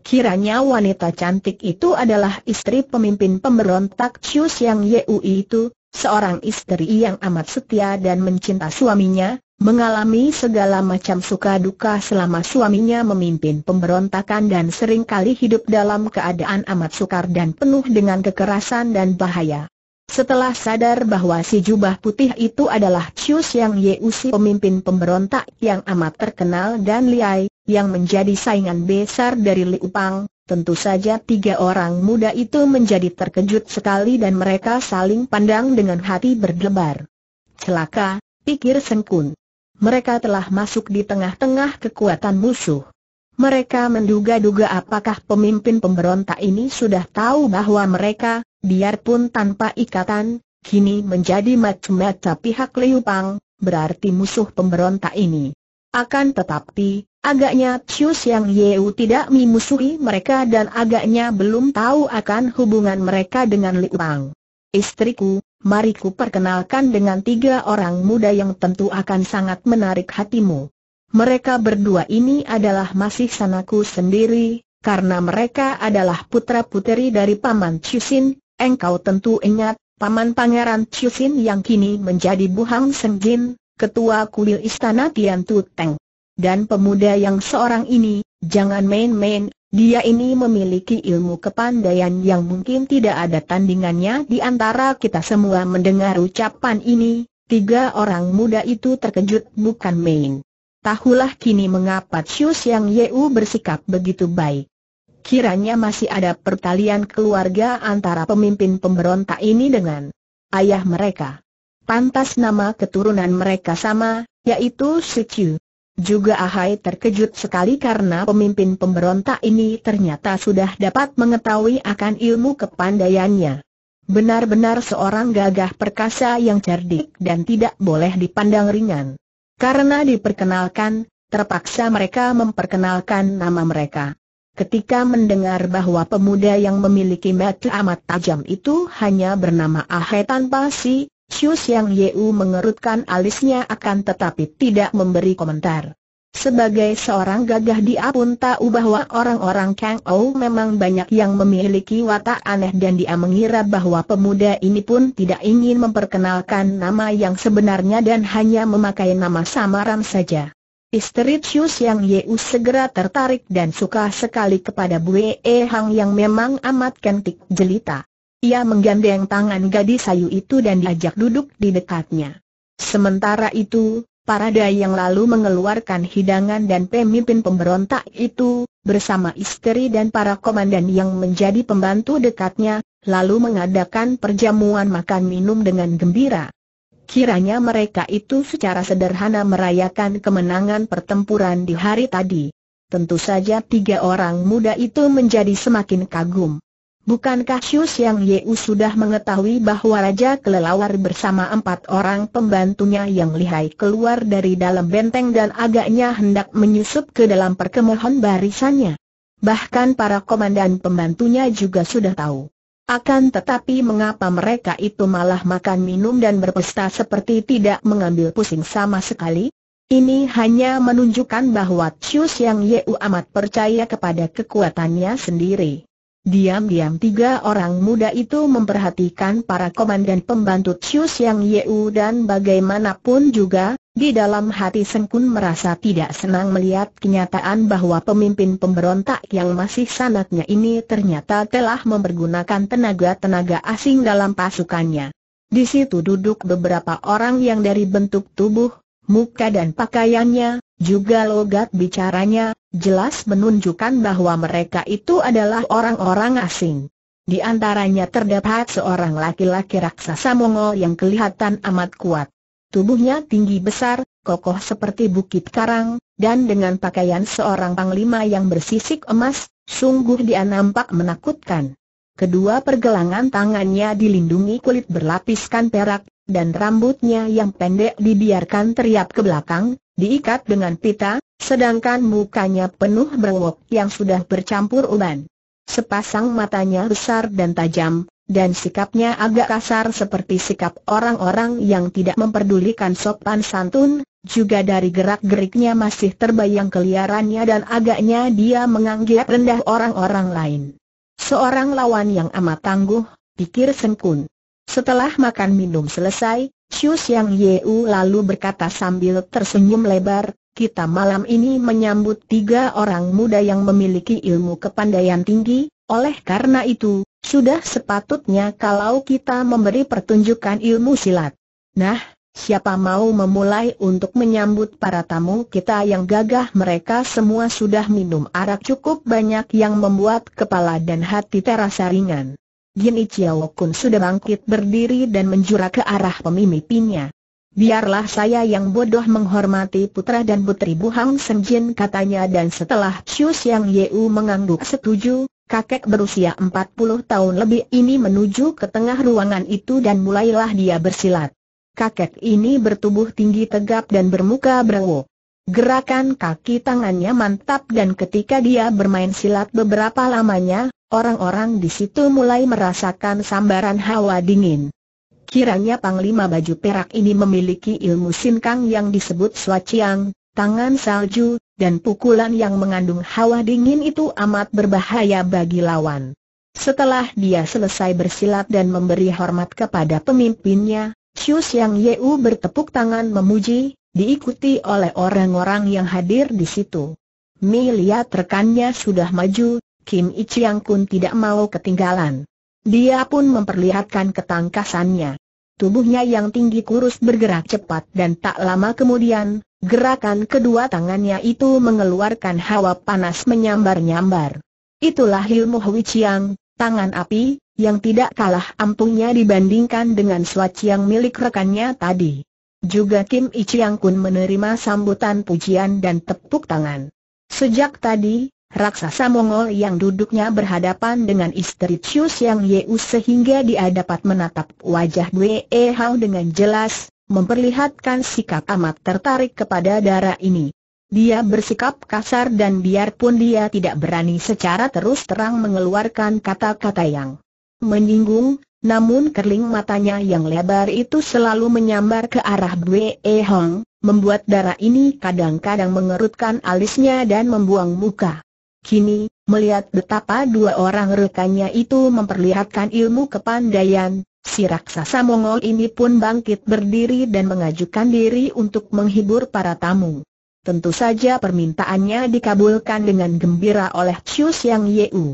Kiranya wanita cantik itu adalah istri pemimpin pemberontak Chiu Yang Yeu itu, seorang istri yang amat setia dan mencinta suaminya, mengalami segala macam suka duka selama suaminya memimpin pemberontakan dan seringkali hidup dalam keadaan amat sukar dan penuh dengan kekerasan dan bahaya. Setelah sadar bahwa si jubah putih itu adalah Cius yang Yeusi pemimpin pemberontak yang amat terkenal dan liai, yang menjadi saingan besar dari Liu Pang, tentu saja tiga orang muda itu menjadi terkejut sekali dan mereka saling pandang dengan hati berdebar. Celaka, pikir Sengkun mereka telah masuk di tengah-tengah kekuatan musuh. Mereka menduga-duga apakah pemimpin pemberontak ini sudah tahu bahwa mereka, biarpun tanpa ikatan, kini menjadi macam-macam pihak Liu Pang, berarti musuh pemberontak ini. Akan tetapi, agaknya Chiu Yang Yeu tidak memusuhi mereka dan agaknya belum tahu akan hubungan mereka dengan Liu Pang. Istriku, mari ku perkenalkan dengan tiga orang muda yang tentu akan sangat menarik hatimu. Mereka berdua ini adalah masih sanaku sendiri, karena mereka adalah putra-puteri dari Paman Chusin, engkau tentu ingat, Paman Pangeran Chusin yang kini menjadi Buhang senjin, Ketua Kuil Istana Tian Tuteng. Dan pemuda yang seorang ini, jangan main-main, dia ini memiliki ilmu kepandaian yang mungkin tidak ada tandingannya di antara kita semua mendengar ucapan ini, tiga orang muda itu terkejut bukan main. Tahulah kini mengapa Chiu Yang Yeu bersikap begitu baik. Kiranya masih ada pertalian keluarga antara pemimpin pemberontak ini dengan ayah mereka. Pantas nama keturunan mereka sama, yaitu Si Chiu. Juga Ahai terkejut sekali karena pemimpin pemberontak ini ternyata sudah dapat mengetahui akan ilmu kepandaiannya. Benar-benar seorang gagah perkasa yang cerdik dan tidak boleh dipandang ringan. Karena diperkenalkan, terpaksa mereka memperkenalkan nama mereka. Ketika mendengar bahwa pemuda yang memiliki mata amat tajam itu hanya bernama Ahai tanpa si, Xiu Yang Yeu mengerutkan alisnya akan tetapi tidak memberi komentar. Sebagai seorang gagah dia pun tahu bahwa orang-orang Kang Ou memang banyak yang memiliki watak aneh dan dia mengira bahwa pemuda ini pun tidak ingin memperkenalkan nama yang sebenarnya dan hanya memakai nama samaran saja. Istri Chu Yang Yeu segera tertarik dan suka sekali kepada Bue e Hang yang memang amat cantik jelita. Ia menggandeng tangan gadis sayu itu dan diajak duduk di dekatnya. Sementara itu, para dai yang lalu mengeluarkan hidangan dan pemimpin pemberontak itu, bersama istri dan para komandan yang menjadi pembantu dekatnya, lalu mengadakan perjamuan makan minum dengan gembira. Kiranya mereka itu secara sederhana merayakan kemenangan pertempuran di hari tadi. Tentu saja tiga orang muda itu menjadi semakin kagum. Bukankah Xiu Xiang Yeu sudah mengetahui bahwa Raja Kelelawar bersama empat orang pembantunya yang lihai keluar dari dalam benteng dan agaknya hendak menyusup ke dalam perkemahan barisannya? Bahkan para komandan pembantunya juga sudah tahu. Akan tetapi mengapa mereka itu malah makan minum dan berpesta seperti tidak mengambil pusing sama sekali? Ini hanya menunjukkan bahwa Xiu Xiang Yeu amat percaya kepada kekuatannya sendiri. Diam-diam tiga orang muda itu memperhatikan para komandan pembantu Chiu Yang Yeu dan bagaimanapun juga, di dalam hati Sengkun merasa tidak senang melihat kenyataan bahwa pemimpin pemberontak yang masih sanatnya ini ternyata telah mempergunakan tenaga-tenaga asing dalam pasukannya. Di situ duduk beberapa orang yang dari bentuk tubuh muka dan pakaiannya, juga logat bicaranya, jelas menunjukkan bahwa mereka itu adalah orang-orang asing. Di antaranya terdapat seorang laki-laki raksasa Mongol yang kelihatan amat kuat. Tubuhnya tinggi besar, kokoh seperti bukit karang, dan dengan pakaian seorang panglima yang bersisik emas, sungguh dia nampak menakutkan. Kedua pergelangan tangannya dilindungi kulit berlapiskan perak, dan rambutnya yang pendek dibiarkan teriap ke belakang, diikat dengan pita, sedangkan mukanya penuh berwok yang sudah bercampur uban. Sepasang matanya besar dan tajam, dan sikapnya agak kasar seperti sikap orang-orang yang tidak memperdulikan sopan santun, juga dari gerak-geriknya masih terbayang keliarannya dan agaknya dia menganggap rendah orang-orang lain. Seorang lawan yang amat tangguh, pikir Sengkun. Setelah makan minum selesai, Xu Xiang Yeu lalu berkata sambil tersenyum lebar, kita malam ini menyambut tiga orang muda yang memiliki ilmu kepandaian tinggi, oleh karena itu, sudah sepatutnya kalau kita memberi pertunjukan ilmu silat. Nah, siapa mau memulai untuk menyambut para tamu kita yang gagah mereka semua sudah minum arak cukup banyak yang membuat kepala dan hati terasa ringan. Yin Ichiao Kun sudah bangkit berdiri dan menjura ke arah pemimpinnya. Biarlah saya yang bodoh menghormati putra dan putri Bu Hang Senjin katanya dan setelah Xiu Xiang Yeu mengangguk setuju, kakek berusia 40 tahun lebih ini menuju ke tengah ruangan itu dan mulailah dia bersilat. Kakek ini bertubuh tinggi tegap dan bermuka brewo. Gerakan kaki tangannya mantap dan ketika dia bermain silat beberapa lamanya, Orang-orang di situ mulai merasakan sambaran hawa dingin. Kiranya Panglima Baju Perak ini memiliki ilmu sinkang yang disebut swaciang, tangan salju, dan pukulan yang mengandung hawa dingin itu amat berbahaya bagi lawan. Setelah dia selesai bersilat dan memberi hormat kepada pemimpinnya, Xiu Yang Yeu bertepuk tangan memuji, diikuti oleh orang-orang yang hadir di situ. Mi lihat rekannya sudah maju, Kim Ichiang Kun tidak mau ketinggalan. Dia pun memperlihatkan ketangkasannya. Tubuhnya yang tinggi kurus bergerak cepat dan tak lama kemudian, gerakan kedua tangannya itu mengeluarkan hawa panas menyambar-nyambar. Itulah ilmu Hui Chiang, tangan api, yang tidak kalah ampuhnya dibandingkan dengan yang milik rekannya tadi. Juga Kim Ichiang Kun menerima sambutan pujian dan tepuk tangan. Sejak tadi, raksasa Mongol yang duduknya berhadapan dengan istri Chiu Yang Yeu sehingga dia dapat menatap wajah Wei Hao dengan jelas, memperlihatkan sikap amat tertarik kepada darah ini. Dia bersikap kasar dan biarpun dia tidak berani secara terus terang mengeluarkan kata-kata yang menyinggung, namun kerling matanya yang lebar itu selalu menyambar ke arah Wei Hong, membuat darah ini kadang-kadang mengerutkan alisnya dan membuang muka. Kini, melihat betapa dua orang rekannya itu memperlihatkan ilmu kepandaian, si raksasa Mongol ini pun bangkit berdiri dan mengajukan diri untuk menghibur para tamu. Tentu saja permintaannya dikabulkan dengan gembira oleh Chiu Yang Yeu.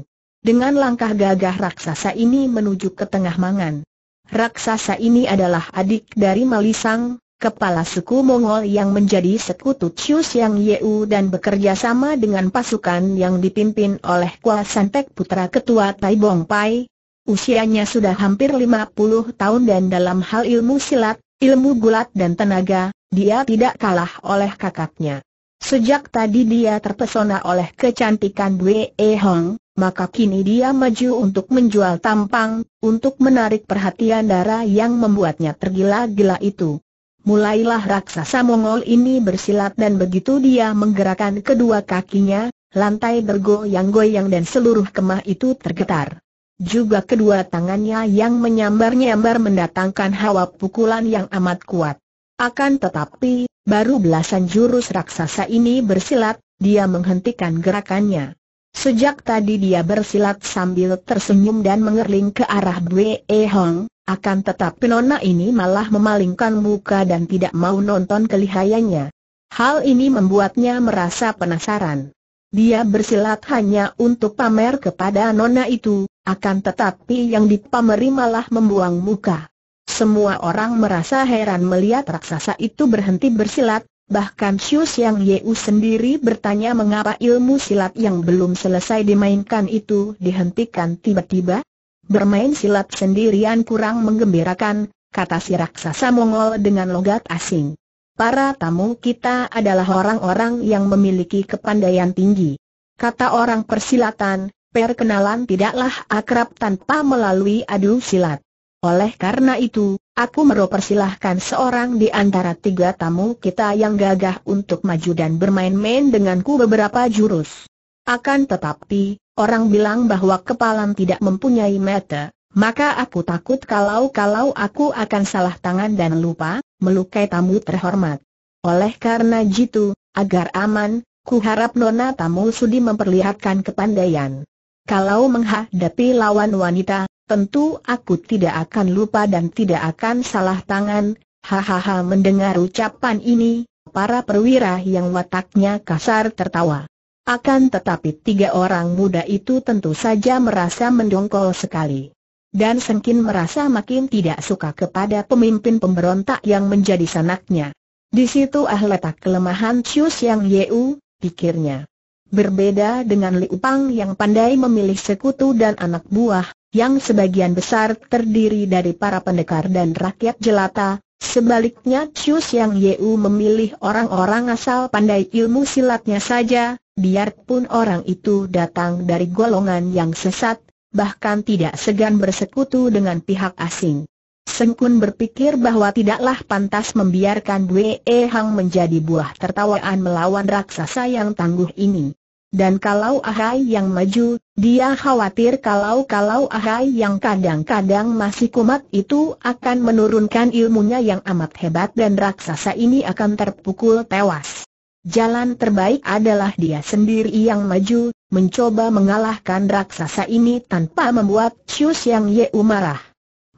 Dengan langkah gagah raksasa ini menuju ke tengah mangan. Raksasa ini adalah adik dari Malisang, kepala suku Mongol yang menjadi sekutu Chiu Yang Yeu dan bekerja sama dengan pasukan yang dipimpin oleh Kua Santek putra ketua Tai Bong Pai. Usianya sudah hampir 50 tahun dan dalam hal ilmu silat, ilmu gulat dan tenaga, dia tidak kalah oleh kakaknya. Sejak tadi dia terpesona oleh kecantikan Wei e Hong, maka kini dia maju untuk menjual tampang, untuk menarik perhatian darah yang membuatnya tergila-gila itu mulailah raksasa Mongol ini bersilat dan begitu dia menggerakkan kedua kakinya, lantai bergoyang-goyang dan seluruh kemah itu tergetar. Juga kedua tangannya yang menyambar-nyambar mendatangkan hawa pukulan yang amat kuat. Akan tetapi, baru belasan jurus raksasa ini bersilat, dia menghentikan gerakannya. Sejak tadi dia bersilat sambil tersenyum dan mengerling ke arah Bwe Hong, akan tetapi nona ini malah memalingkan muka dan tidak mau nonton kelihayannya. Hal ini membuatnya merasa penasaran. Dia bersilat hanya untuk pamer kepada nona itu, akan tetapi yang dipameri malah membuang muka. Semua orang merasa heran melihat raksasa itu berhenti bersilat, bahkan Shus Yang Yeu sendiri bertanya mengapa ilmu silat yang belum selesai dimainkan itu dihentikan tiba-tiba, Bermain silat sendirian kurang menggembirakan, kata si raksasa Mongol dengan logat asing. Para tamu kita adalah orang-orang yang memiliki kepandaian tinggi. Kata orang persilatan, perkenalan tidaklah akrab tanpa melalui adu silat. Oleh karena itu, aku meropersilahkan seorang di antara tiga tamu kita yang gagah untuk maju dan bermain-main denganku beberapa jurus. Akan tetapi, Orang bilang bahwa kepalan tidak mempunyai mata, maka aku takut kalau-kalau aku akan salah tangan dan lupa, melukai tamu terhormat. Oleh karena jitu, agar aman, ku harap nona tamu sudi memperlihatkan kepandaian. Kalau menghadapi lawan wanita, tentu aku tidak akan lupa dan tidak akan salah tangan, hahaha mendengar ucapan ini, para perwira yang wataknya kasar tertawa. Akan tetapi tiga orang muda itu tentu saja merasa mendongkol sekali. Dan Sengkin merasa makin tidak suka kepada pemimpin pemberontak yang menjadi sanaknya. Di situ ah letak kelemahan Chiu Yang Yeu, pikirnya. Berbeda dengan Liu Pang yang pandai memilih sekutu dan anak buah, yang sebagian besar terdiri dari para pendekar dan rakyat jelata, Sebaliknya Chiu yang Yeu memilih orang-orang asal pandai ilmu silatnya saja, biarpun orang itu datang dari golongan yang sesat, bahkan tidak segan bersekutu dengan pihak asing. Sengkun berpikir bahwa tidaklah pantas membiarkan Wei Hang menjadi buah tertawaan melawan raksasa yang tangguh ini. Dan kalau Ahai yang maju, dia khawatir kalau-kalau Ahai yang kadang-kadang masih kumat itu akan menurunkan ilmunya yang amat hebat dan raksasa ini akan terpukul tewas. Jalan terbaik adalah dia sendiri yang maju, mencoba mengalahkan raksasa ini tanpa membuat Cius yang Yeu marah.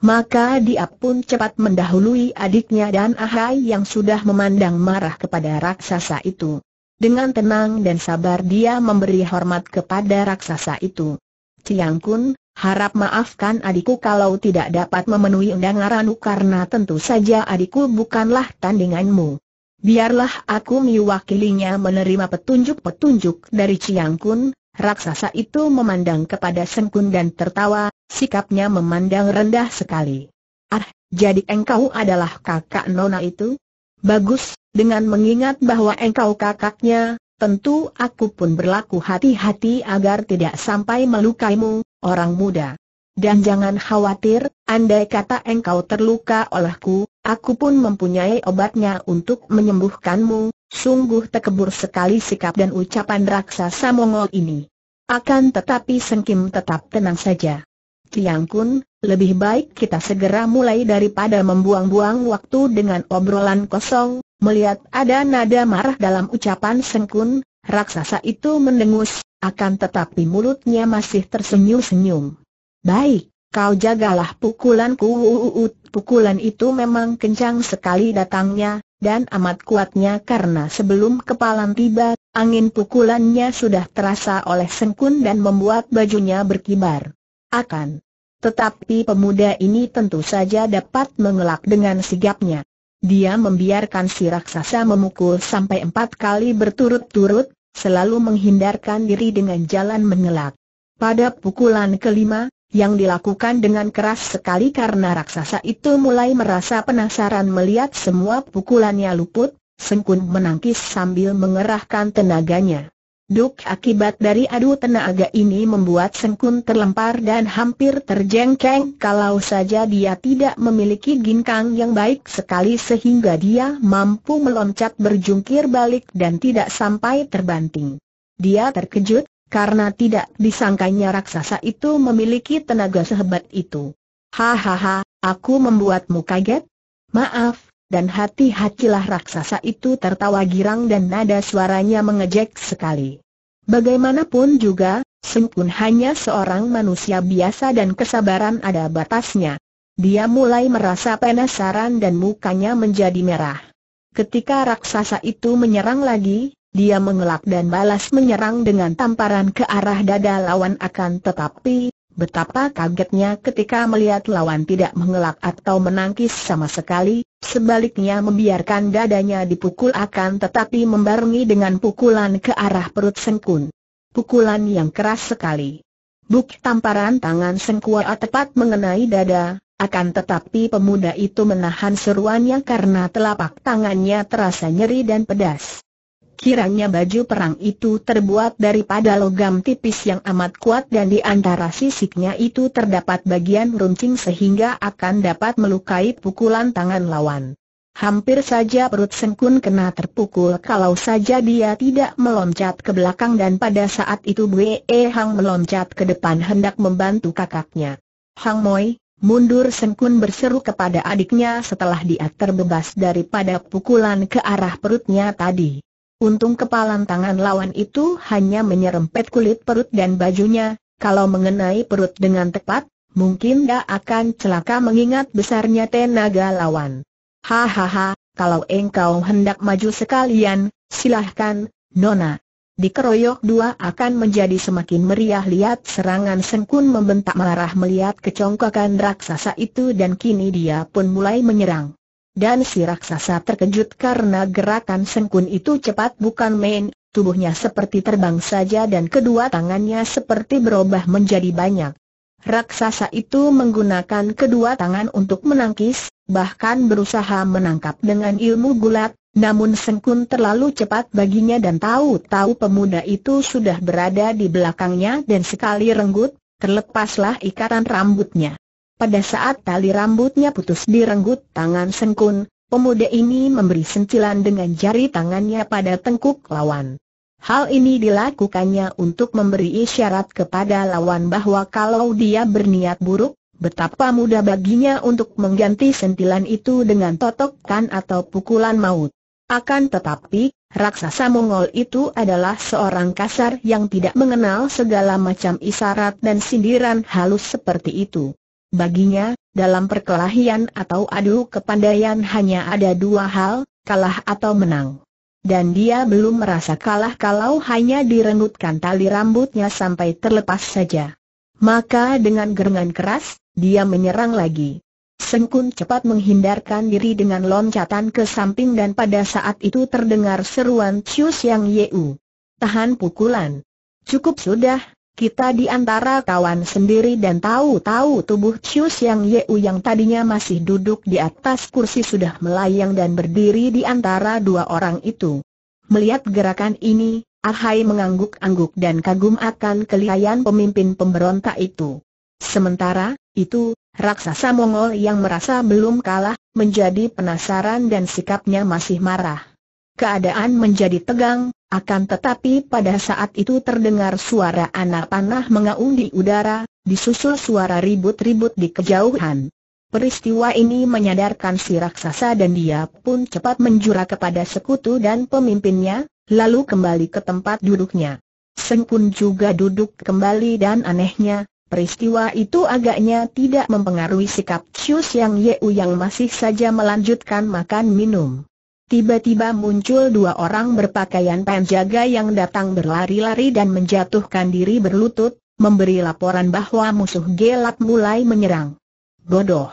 Maka dia pun cepat mendahului adiknya dan Ahai yang sudah memandang marah kepada raksasa itu. Dengan tenang dan sabar dia memberi hormat kepada raksasa itu. Ciang Kun, harap maafkan adikku kalau tidak dapat memenuhi undangan undanganmu karena tentu saja adikku bukanlah tandinganmu. Biarlah aku mewakilinya menerima petunjuk-petunjuk dari Ciang Kun, raksasa itu memandang kepada Sen Kun dan tertawa, sikapnya memandang rendah sekali. Ah, jadi engkau adalah kakak Nona itu? Bagus, dengan mengingat bahwa engkau kakaknya, tentu aku pun berlaku hati-hati agar tidak sampai melukaimu, orang muda. Dan jangan khawatir, andai kata engkau terluka olehku, aku pun mempunyai obatnya untuk menyembuhkanmu, sungguh tekebur sekali sikap dan ucapan raksasa Mongol ini. Akan tetapi Sengkim tetap tenang saja. Tiang Kun, lebih baik kita segera mulai daripada membuang-buang waktu dengan obrolan kosong, Melihat ada nada marah dalam ucapan Sengkun, raksasa itu mendengus, akan tetapi mulutnya masih tersenyum-senyum. Baik, kau jagalah pukulanku. Pukulan itu memang kencang sekali datangnya, dan amat kuatnya karena sebelum kepalan tiba, angin pukulannya sudah terasa oleh Sengkun dan membuat bajunya berkibar. Akan. Tetapi pemuda ini tentu saja dapat mengelak dengan sigapnya. Dia membiarkan si raksasa memukul sampai empat kali berturut-turut, selalu menghindarkan diri dengan jalan mengelak. Pada pukulan kelima, yang dilakukan dengan keras sekali karena raksasa itu mulai merasa penasaran melihat semua pukulannya luput, Sengkun menangkis sambil mengerahkan tenaganya. Duk akibat dari adu tenaga ini membuat Sengkun terlempar dan hampir terjengkeng kalau saja dia tidak memiliki ginkang yang baik sekali sehingga dia mampu meloncat berjungkir balik dan tidak sampai terbanting. Dia terkejut, karena tidak disangkanya raksasa itu memiliki tenaga sehebat itu. Hahaha, aku membuatmu kaget? Maaf, dan hati-hatilah raksasa itu tertawa girang dan nada suaranya mengejek sekali. Bagaimanapun juga, Sempun hanya seorang manusia biasa dan kesabaran ada batasnya. Dia mulai merasa penasaran dan mukanya menjadi merah. Ketika raksasa itu menyerang lagi, dia mengelak dan balas menyerang dengan tamparan ke arah dada lawan akan tetapi, Betapa kagetnya ketika melihat lawan tidak mengelak atau menangkis sama sekali, sebaliknya membiarkan dadanya dipukul akan tetapi membarungi dengan pukulan ke arah perut Sengkun. Pukulan yang keras sekali. Buk tamparan tangan Sengkua tepat mengenai dada, akan tetapi pemuda itu menahan seruannya karena telapak tangannya terasa nyeri dan pedas. Kiranya baju perang itu terbuat daripada logam tipis yang amat kuat dan di antara sisiknya itu terdapat bagian runcing sehingga akan dapat melukai pukulan tangan lawan. Hampir saja perut Sengkun kena terpukul kalau saja dia tidak meloncat ke belakang dan pada saat itu Bwe Hang meloncat ke depan hendak membantu kakaknya. Hang Moi, Mundur Sengkun berseru kepada adiknya setelah dia terbebas daripada pukulan ke arah perutnya tadi. Untung kepalan tangan lawan itu hanya menyerempet kulit perut dan bajunya, kalau mengenai perut dengan tepat, mungkin dia akan celaka mengingat besarnya tenaga lawan. Hahaha, kalau engkau hendak maju sekalian, silahkan, Nona. Dikeroyok dua akan menjadi semakin meriah lihat serangan sengkun membentak marah melihat kecongkakan raksasa itu dan kini dia pun mulai menyerang dan si raksasa terkejut karena gerakan sengkun itu cepat bukan main, tubuhnya seperti terbang saja dan kedua tangannya seperti berubah menjadi banyak. Raksasa itu menggunakan kedua tangan untuk menangkis, bahkan berusaha menangkap dengan ilmu gulat, namun Sengkun terlalu cepat baginya dan tahu-tahu pemuda itu sudah berada di belakangnya dan sekali renggut, terlepaslah ikatan rambutnya. Pada saat tali rambutnya putus direnggut tangan sengkun, pemuda ini memberi sentilan dengan jari tangannya pada tengkuk lawan. Hal ini dilakukannya untuk memberi isyarat kepada lawan bahwa kalau dia berniat buruk, betapa mudah baginya untuk mengganti sentilan itu dengan totokan atau pukulan maut. Akan tetapi, raksasa Mongol itu adalah seorang kasar yang tidak mengenal segala macam isyarat dan sindiran halus seperti itu. Baginya, dalam perkelahian atau adu kepandaian hanya ada dua hal, kalah atau menang. Dan dia belum merasa kalah kalau hanya direngutkan tali rambutnya sampai terlepas saja. Maka dengan gerengan keras, dia menyerang lagi. Sengkun cepat menghindarkan diri dengan loncatan ke samping dan pada saat itu terdengar seruan Chiu Yang Yeu. Tahan pukulan. Cukup sudah, kita di antara kawan sendiri dan tahu-tahu tubuh Chiu Siang Yeu yang tadinya masih duduk di atas kursi sudah melayang dan berdiri di antara dua orang itu. Melihat gerakan ini, Ahai mengangguk-angguk dan kagum akan kelihayan pemimpin pemberontak itu. Sementara, itu, raksasa Mongol yang merasa belum kalah, menjadi penasaran dan sikapnya masih marah. Keadaan menjadi tegang, akan tetapi pada saat itu terdengar suara anak panah mengaung di udara, disusul suara ribut-ribut di kejauhan. Peristiwa ini menyadarkan si raksasa dan dia pun cepat menjura kepada sekutu dan pemimpinnya, lalu kembali ke tempat duduknya. Seng pun juga duduk kembali dan anehnya, Peristiwa itu agaknya tidak mempengaruhi sikap Chiu Yang Yeu yang masih saja melanjutkan makan minum. Tiba-tiba muncul dua orang berpakaian penjaga yang datang berlari-lari dan menjatuhkan diri berlutut, memberi laporan bahwa musuh gelap mulai menyerang. Bodoh!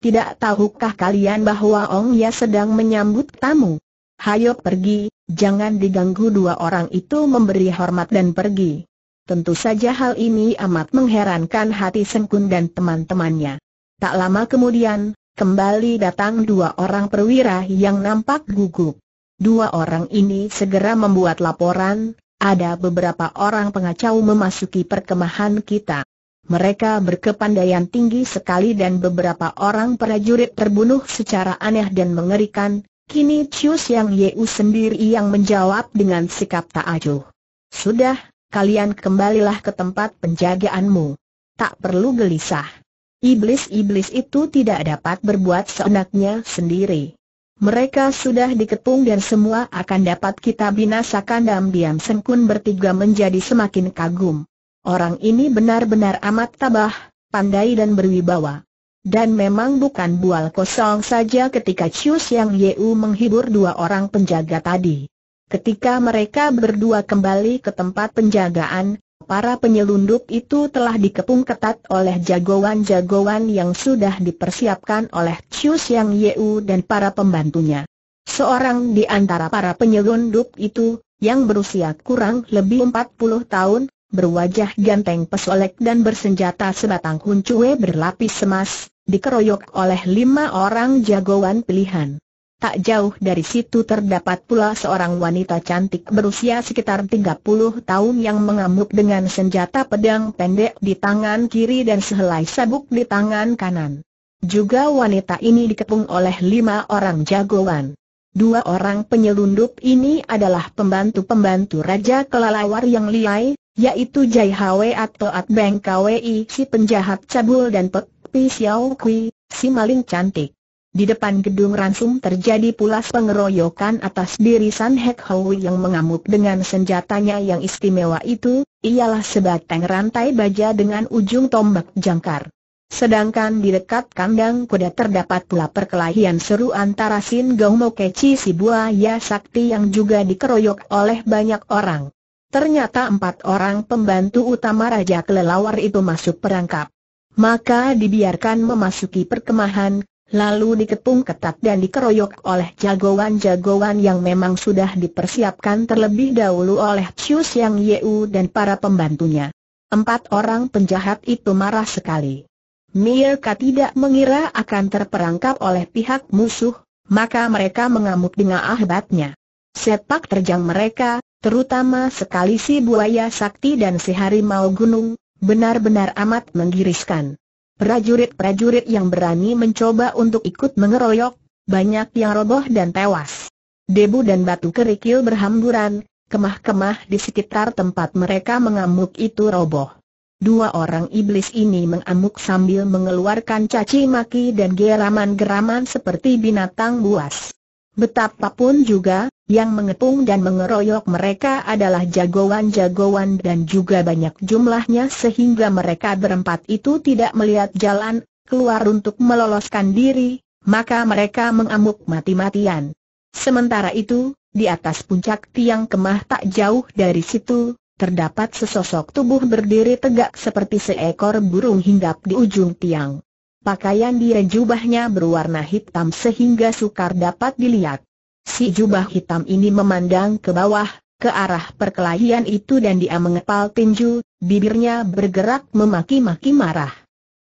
Tidak tahukah kalian bahwa Ong Ya sedang menyambut tamu? Hayo pergi, jangan diganggu dua orang itu memberi hormat dan pergi. Tentu saja hal ini amat mengherankan hati Sengkun dan teman-temannya. Tak lama kemudian, kembali datang dua orang perwira yang nampak gugup. Dua orang ini segera membuat laporan, ada beberapa orang pengacau memasuki perkemahan kita. Mereka berkepandaian tinggi sekali dan beberapa orang prajurit terbunuh secara aneh dan mengerikan, kini Cius yang Yeu sendiri yang menjawab dengan sikap tak acuh. Sudah, kalian kembalilah ke tempat penjagaanmu. Tak perlu gelisah. Iblis-iblis itu tidak dapat berbuat seenaknya sendiri. Mereka sudah dikepung dan semua akan dapat kita binasakan diam-diam Sengkun bertiga menjadi semakin kagum. Orang ini benar-benar amat tabah, pandai dan berwibawa. Dan memang bukan bual kosong saja ketika Cius Yang Yeu menghibur dua orang penjaga tadi. Ketika mereka berdua kembali ke tempat penjagaan, Para penyelundup itu telah dikepung ketat oleh jagoan-jagoan yang sudah dipersiapkan oleh Chiu Yang Yeu dan para pembantunya. Seorang di antara para penyelundup itu, yang berusia kurang lebih 40 tahun, berwajah ganteng pesolek dan bersenjata sebatang huncue berlapis emas, dikeroyok oleh lima orang jagoan pilihan. Tak jauh dari situ terdapat pula seorang wanita cantik berusia sekitar 30 tahun yang mengamuk dengan senjata pedang pendek di tangan kiri dan sehelai sabuk di tangan kanan. Juga wanita ini dikepung oleh lima orang jagoan. Dua orang penyelundup ini adalah pembantu-pembantu Raja Kelalawar yang liai, yaitu Jai Hwe atau Atbeng Kwi si penjahat cabul dan Pek Pi Xiao Kui, si maling cantik. Di depan gedung ransum terjadi pula pengeroyokan atas diri San Hek yang mengamuk dengan senjatanya yang istimewa itu, ialah sebatang rantai baja dengan ujung tombak jangkar. Sedangkan di dekat kandang kuda terdapat pula perkelahian seru antara Sin Gaumo Keci si buaya sakti yang juga dikeroyok oleh banyak orang. Ternyata empat orang pembantu utama Raja Kelelawar itu masuk perangkap. Maka dibiarkan memasuki perkemahan Lalu dikepung ketat dan dikeroyok oleh jagoan-jagoan yang memang sudah dipersiapkan terlebih dahulu oleh Chiu Yang Yeu dan para pembantunya. Empat orang penjahat itu marah sekali. Mereka tidak mengira akan terperangkap oleh pihak musuh, maka mereka mengamuk dengan ahbatnya. Sepak terjang mereka, terutama sekali si buaya sakti dan si harimau gunung, benar-benar amat menggiriskan. Prajurit-prajurit yang berani mencoba untuk ikut mengeroyok, banyak yang roboh dan tewas. Debu dan batu kerikil berhamburan, kemah-kemah di sekitar tempat mereka mengamuk itu roboh. Dua orang iblis ini mengamuk sambil mengeluarkan caci maki dan geraman-geraman seperti binatang buas. Betapapun juga, yang mengepung dan mengeroyok mereka adalah jagoan-jagoan dan juga banyak jumlahnya sehingga mereka berempat itu tidak melihat jalan keluar untuk meloloskan diri, maka mereka mengamuk mati-matian. Sementara itu, di atas puncak tiang kemah tak jauh dari situ, terdapat sesosok tubuh berdiri tegak seperti seekor burung hinggap di ujung tiang. Pakaian dia jubahnya berwarna hitam sehingga sukar dapat dilihat. Si jubah hitam ini memandang ke bawah, ke arah perkelahian itu dan dia mengepal tinju, bibirnya bergerak memaki-maki marah.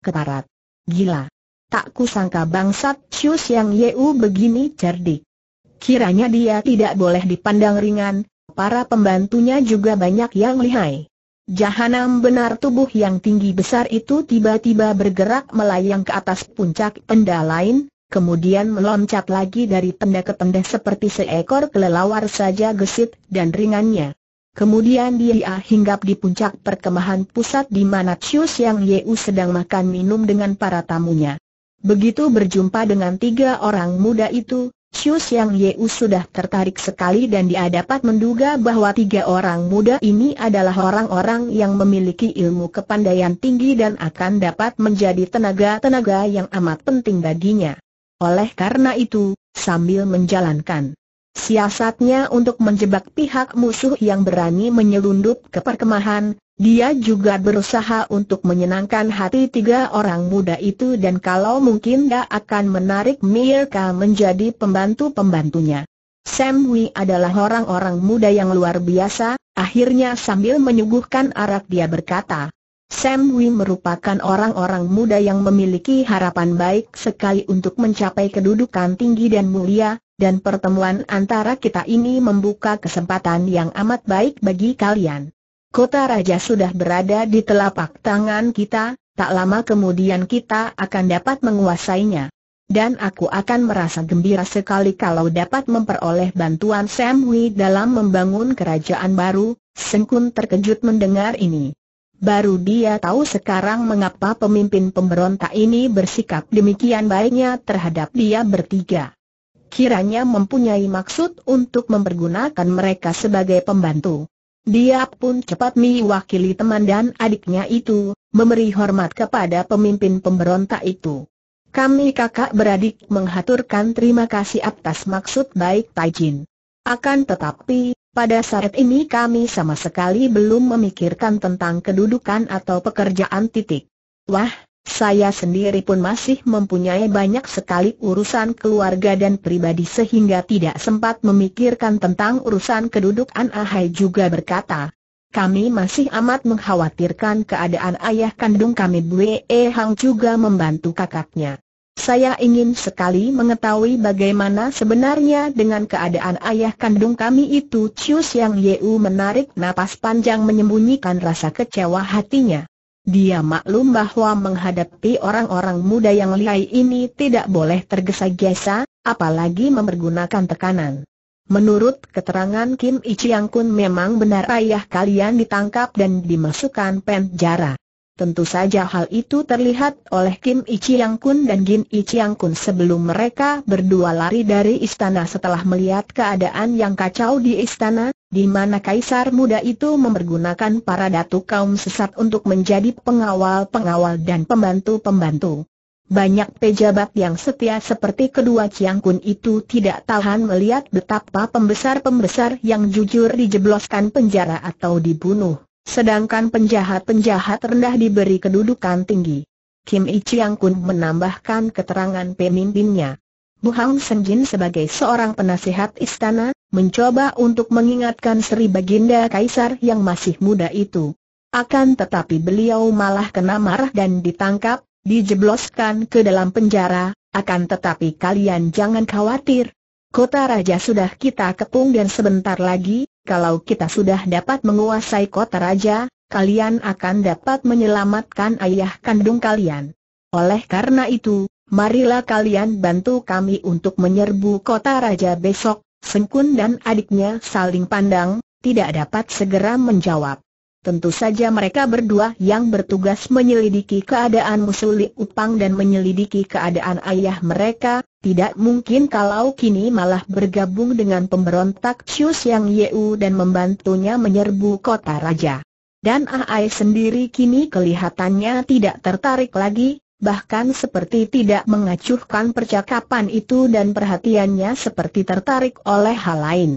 Keparat. Gila. Tak kusangka bangsat Cius yang Yeu begini cerdik. Kiranya dia tidak boleh dipandang ringan, para pembantunya juga banyak yang lihai. Jahanam benar tubuh yang tinggi besar itu tiba-tiba bergerak melayang ke atas puncak tenda lain, kemudian meloncat lagi dari tenda ke tenda seperti seekor kelelawar saja gesit dan ringannya. Kemudian dia hinggap di puncak perkemahan pusat di mana Chiu Yang Yeu sedang makan minum dengan para tamunya. Begitu berjumpa dengan tiga orang muda itu, Xiu yang Yeu sudah tertarik sekali dan dia dapat menduga bahwa tiga orang muda ini adalah orang-orang yang memiliki ilmu kepandaian tinggi dan akan dapat menjadi tenaga-tenaga yang amat penting baginya. Oleh karena itu, sambil menjalankan Siasatnya untuk menjebak pihak musuh yang berani menyelundup ke perkemahan, dia juga berusaha untuk menyenangkan hati tiga orang muda itu dan kalau mungkin dia akan menarik Mirka menjadi pembantu-pembantunya. Sam Wee adalah orang-orang muda yang luar biasa, akhirnya sambil menyuguhkan arak dia berkata. Sam Wee merupakan orang-orang muda yang memiliki harapan baik sekali untuk mencapai kedudukan tinggi dan mulia, dan pertemuan antara kita ini membuka kesempatan yang amat baik bagi kalian. Kota Raja sudah berada di telapak tangan kita, tak lama kemudian kita akan dapat menguasainya. Dan aku akan merasa gembira sekali kalau dapat memperoleh bantuan Sam Hui dalam membangun kerajaan baru, Sengkun terkejut mendengar ini. Baru dia tahu sekarang mengapa pemimpin pemberontak ini bersikap demikian baiknya terhadap dia bertiga kiranya mempunyai maksud untuk mempergunakan mereka sebagai pembantu. Dia pun cepat mewakili teman dan adiknya itu, memberi hormat kepada pemimpin pemberontak itu. Kami kakak beradik menghaturkan terima kasih atas maksud baik Taijin. Akan tetapi, pada saat ini kami sama sekali belum memikirkan tentang kedudukan atau pekerjaan titik. Wah, saya sendiri pun masih mempunyai banyak sekali urusan keluarga dan pribadi sehingga tidak sempat memikirkan tentang urusan kedudukan Ahai juga berkata. Kami masih amat mengkhawatirkan keadaan ayah kandung kami Bue Hang juga membantu kakaknya. Saya ingin sekali mengetahui bagaimana sebenarnya dengan keadaan ayah kandung kami itu Chiu Yang Yeu menarik napas panjang menyembunyikan rasa kecewa hatinya. Dia maklum bahwa menghadapi orang-orang muda yang lihai ini tidak boleh tergesa-gesa, apalagi mempergunakan tekanan. Menurut keterangan Kim Ichiang Kun memang benar ayah kalian ditangkap dan dimasukkan penjara. Tentu saja hal itu terlihat oleh Kim Ichiang Kun dan Jin Ichiang Kun sebelum mereka berdua lari dari istana setelah melihat keadaan yang kacau di istana, di mana kaisar muda itu mempergunakan para datu kaum sesat untuk menjadi pengawal-pengawal dan pembantu-pembantu. Banyak pejabat yang setia seperti kedua Chiang Kun itu tidak tahan melihat betapa pembesar-pembesar yang jujur dijebloskan penjara atau dibunuh. Sedangkan penjahat-penjahat rendah diberi kedudukan tinggi. Kim I Chiang Kun menambahkan keterangan pemimpinnya. Bu Hang Senjin sebagai seorang penasihat istana, mencoba untuk mengingatkan Sri Baginda Kaisar yang masih muda itu. Akan tetapi beliau malah kena marah dan ditangkap, dijebloskan ke dalam penjara, akan tetapi kalian jangan khawatir, Kota Raja sudah kita kepung dan sebentar lagi, kalau kita sudah dapat menguasai kota Raja, kalian akan dapat menyelamatkan ayah kandung kalian. Oleh karena itu, marilah kalian bantu kami untuk menyerbu kota Raja besok, Sengkun dan adiknya saling pandang, tidak dapat segera menjawab. Tentu saja mereka berdua yang bertugas menyelidiki keadaan musuh Li Upang dan menyelidiki keadaan ayah mereka, tidak mungkin kalau kini malah bergabung dengan pemberontak Chiu Yang Yeu dan membantunya menyerbu kota raja. Dan Ai sendiri kini kelihatannya tidak tertarik lagi, bahkan seperti tidak mengacuhkan percakapan itu dan perhatiannya seperti tertarik oleh hal lain.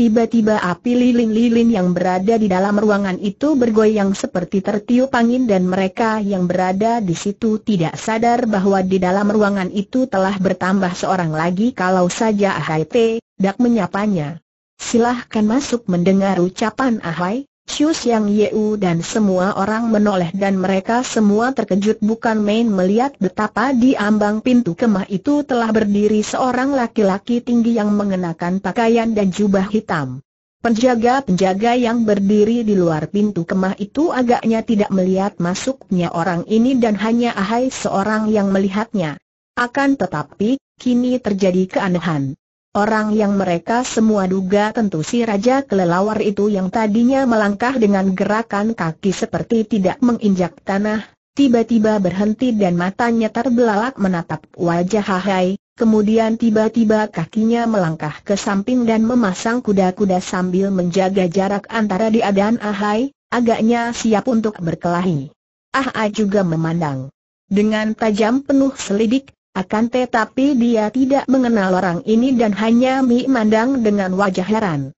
Tiba-tiba api lilin-lilin yang berada di dalam ruangan itu bergoyang seperti tertiup angin dan mereka yang berada di situ tidak sadar bahwa di dalam ruangan itu telah bertambah seorang lagi kalau saja Ahai T. Dak menyapanya. Silahkan masuk mendengar ucapan Ahai, Xiu yang Yeu dan semua orang menoleh dan mereka semua terkejut bukan main melihat betapa di ambang pintu kemah itu telah berdiri seorang laki-laki tinggi yang mengenakan pakaian dan jubah hitam. Penjaga-penjaga yang berdiri di luar pintu kemah itu agaknya tidak melihat masuknya orang ini dan hanya Ahai seorang yang melihatnya. Akan tetapi, kini terjadi keanehan. Orang yang mereka semua duga tentu si Raja Kelelawar itu yang tadinya melangkah dengan gerakan kaki seperti tidak menginjak tanah, tiba-tiba berhenti dan matanya terbelalak menatap wajah Hahai, kemudian tiba-tiba kakinya melangkah ke samping dan memasang kuda-kuda sambil menjaga jarak antara dia dan Ahai, agaknya siap untuk berkelahi. Ahai juga memandang. Dengan tajam penuh selidik, akan tetapi dia tidak mengenal orang ini dan hanya memandang dengan wajah heran.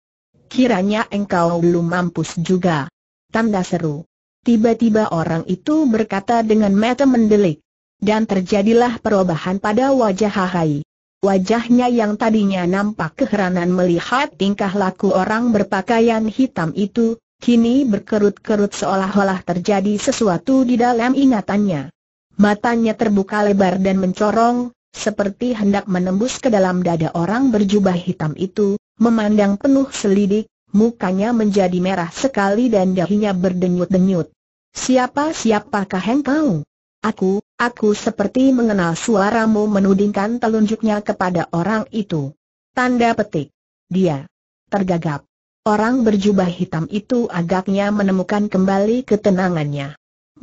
Kiranya engkau belum mampus juga. Tanda seru. Tiba-tiba orang itu berkata dengan mata mendelik. Dan terjadilah perubahan pada wajah Hai. Wajahnya yang tadinya nampak keheranan melihat tingkah laku orang berpakaian hitam itu, kini berkerut-kerut seolah-olah terjadi sesuatu di dalam ingatannya. Matanya terbuka lebar dan mencorong, seperti hendak menembus ke dalam dada orang berjubah hitam itu, memandang penuh selidik, mukanya menjadi merah sekali dan dahinya berdenyut-denyut. Siapa-siapakah engkau? Aku, aku seperti mengenal suaramu menudingkan telunjuknya kepada orang itu. Tanda petik. Dia. Tergagap. Orang berjubah hitam itu agaknya menemukan kembali ketenangannya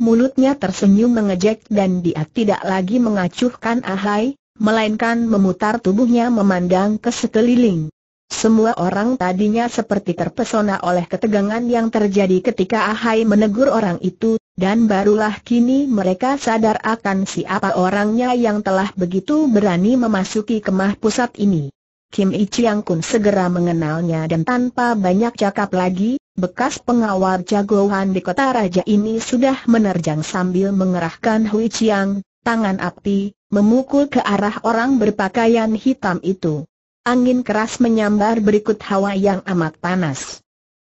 mulutnya tersenyum mengejek dan dia tidak lagi mengacuhkan ahai, melainkan memutar tubuhnya memandang ke sekeliling. Semua orang tadinya seperti terpesona oleh ketegangan yang terjadi ketika Ahai menegur orang itu, dan barulah kini mereka sadar akan siapa orangnya yang telah begitu berani memasuki kemah pusat ini. Kim Ichiang Kun segera mengenalnya dan tanpa banyak cakap lagi, bekas pengawal jagoan di kota raja ini sudah menerjang sambil mengerahkan Hui Chiang, tangan api, memukul ke arah orang berpakaian hitam itu. Angin keras menyambar berikut hawa yang amat panas.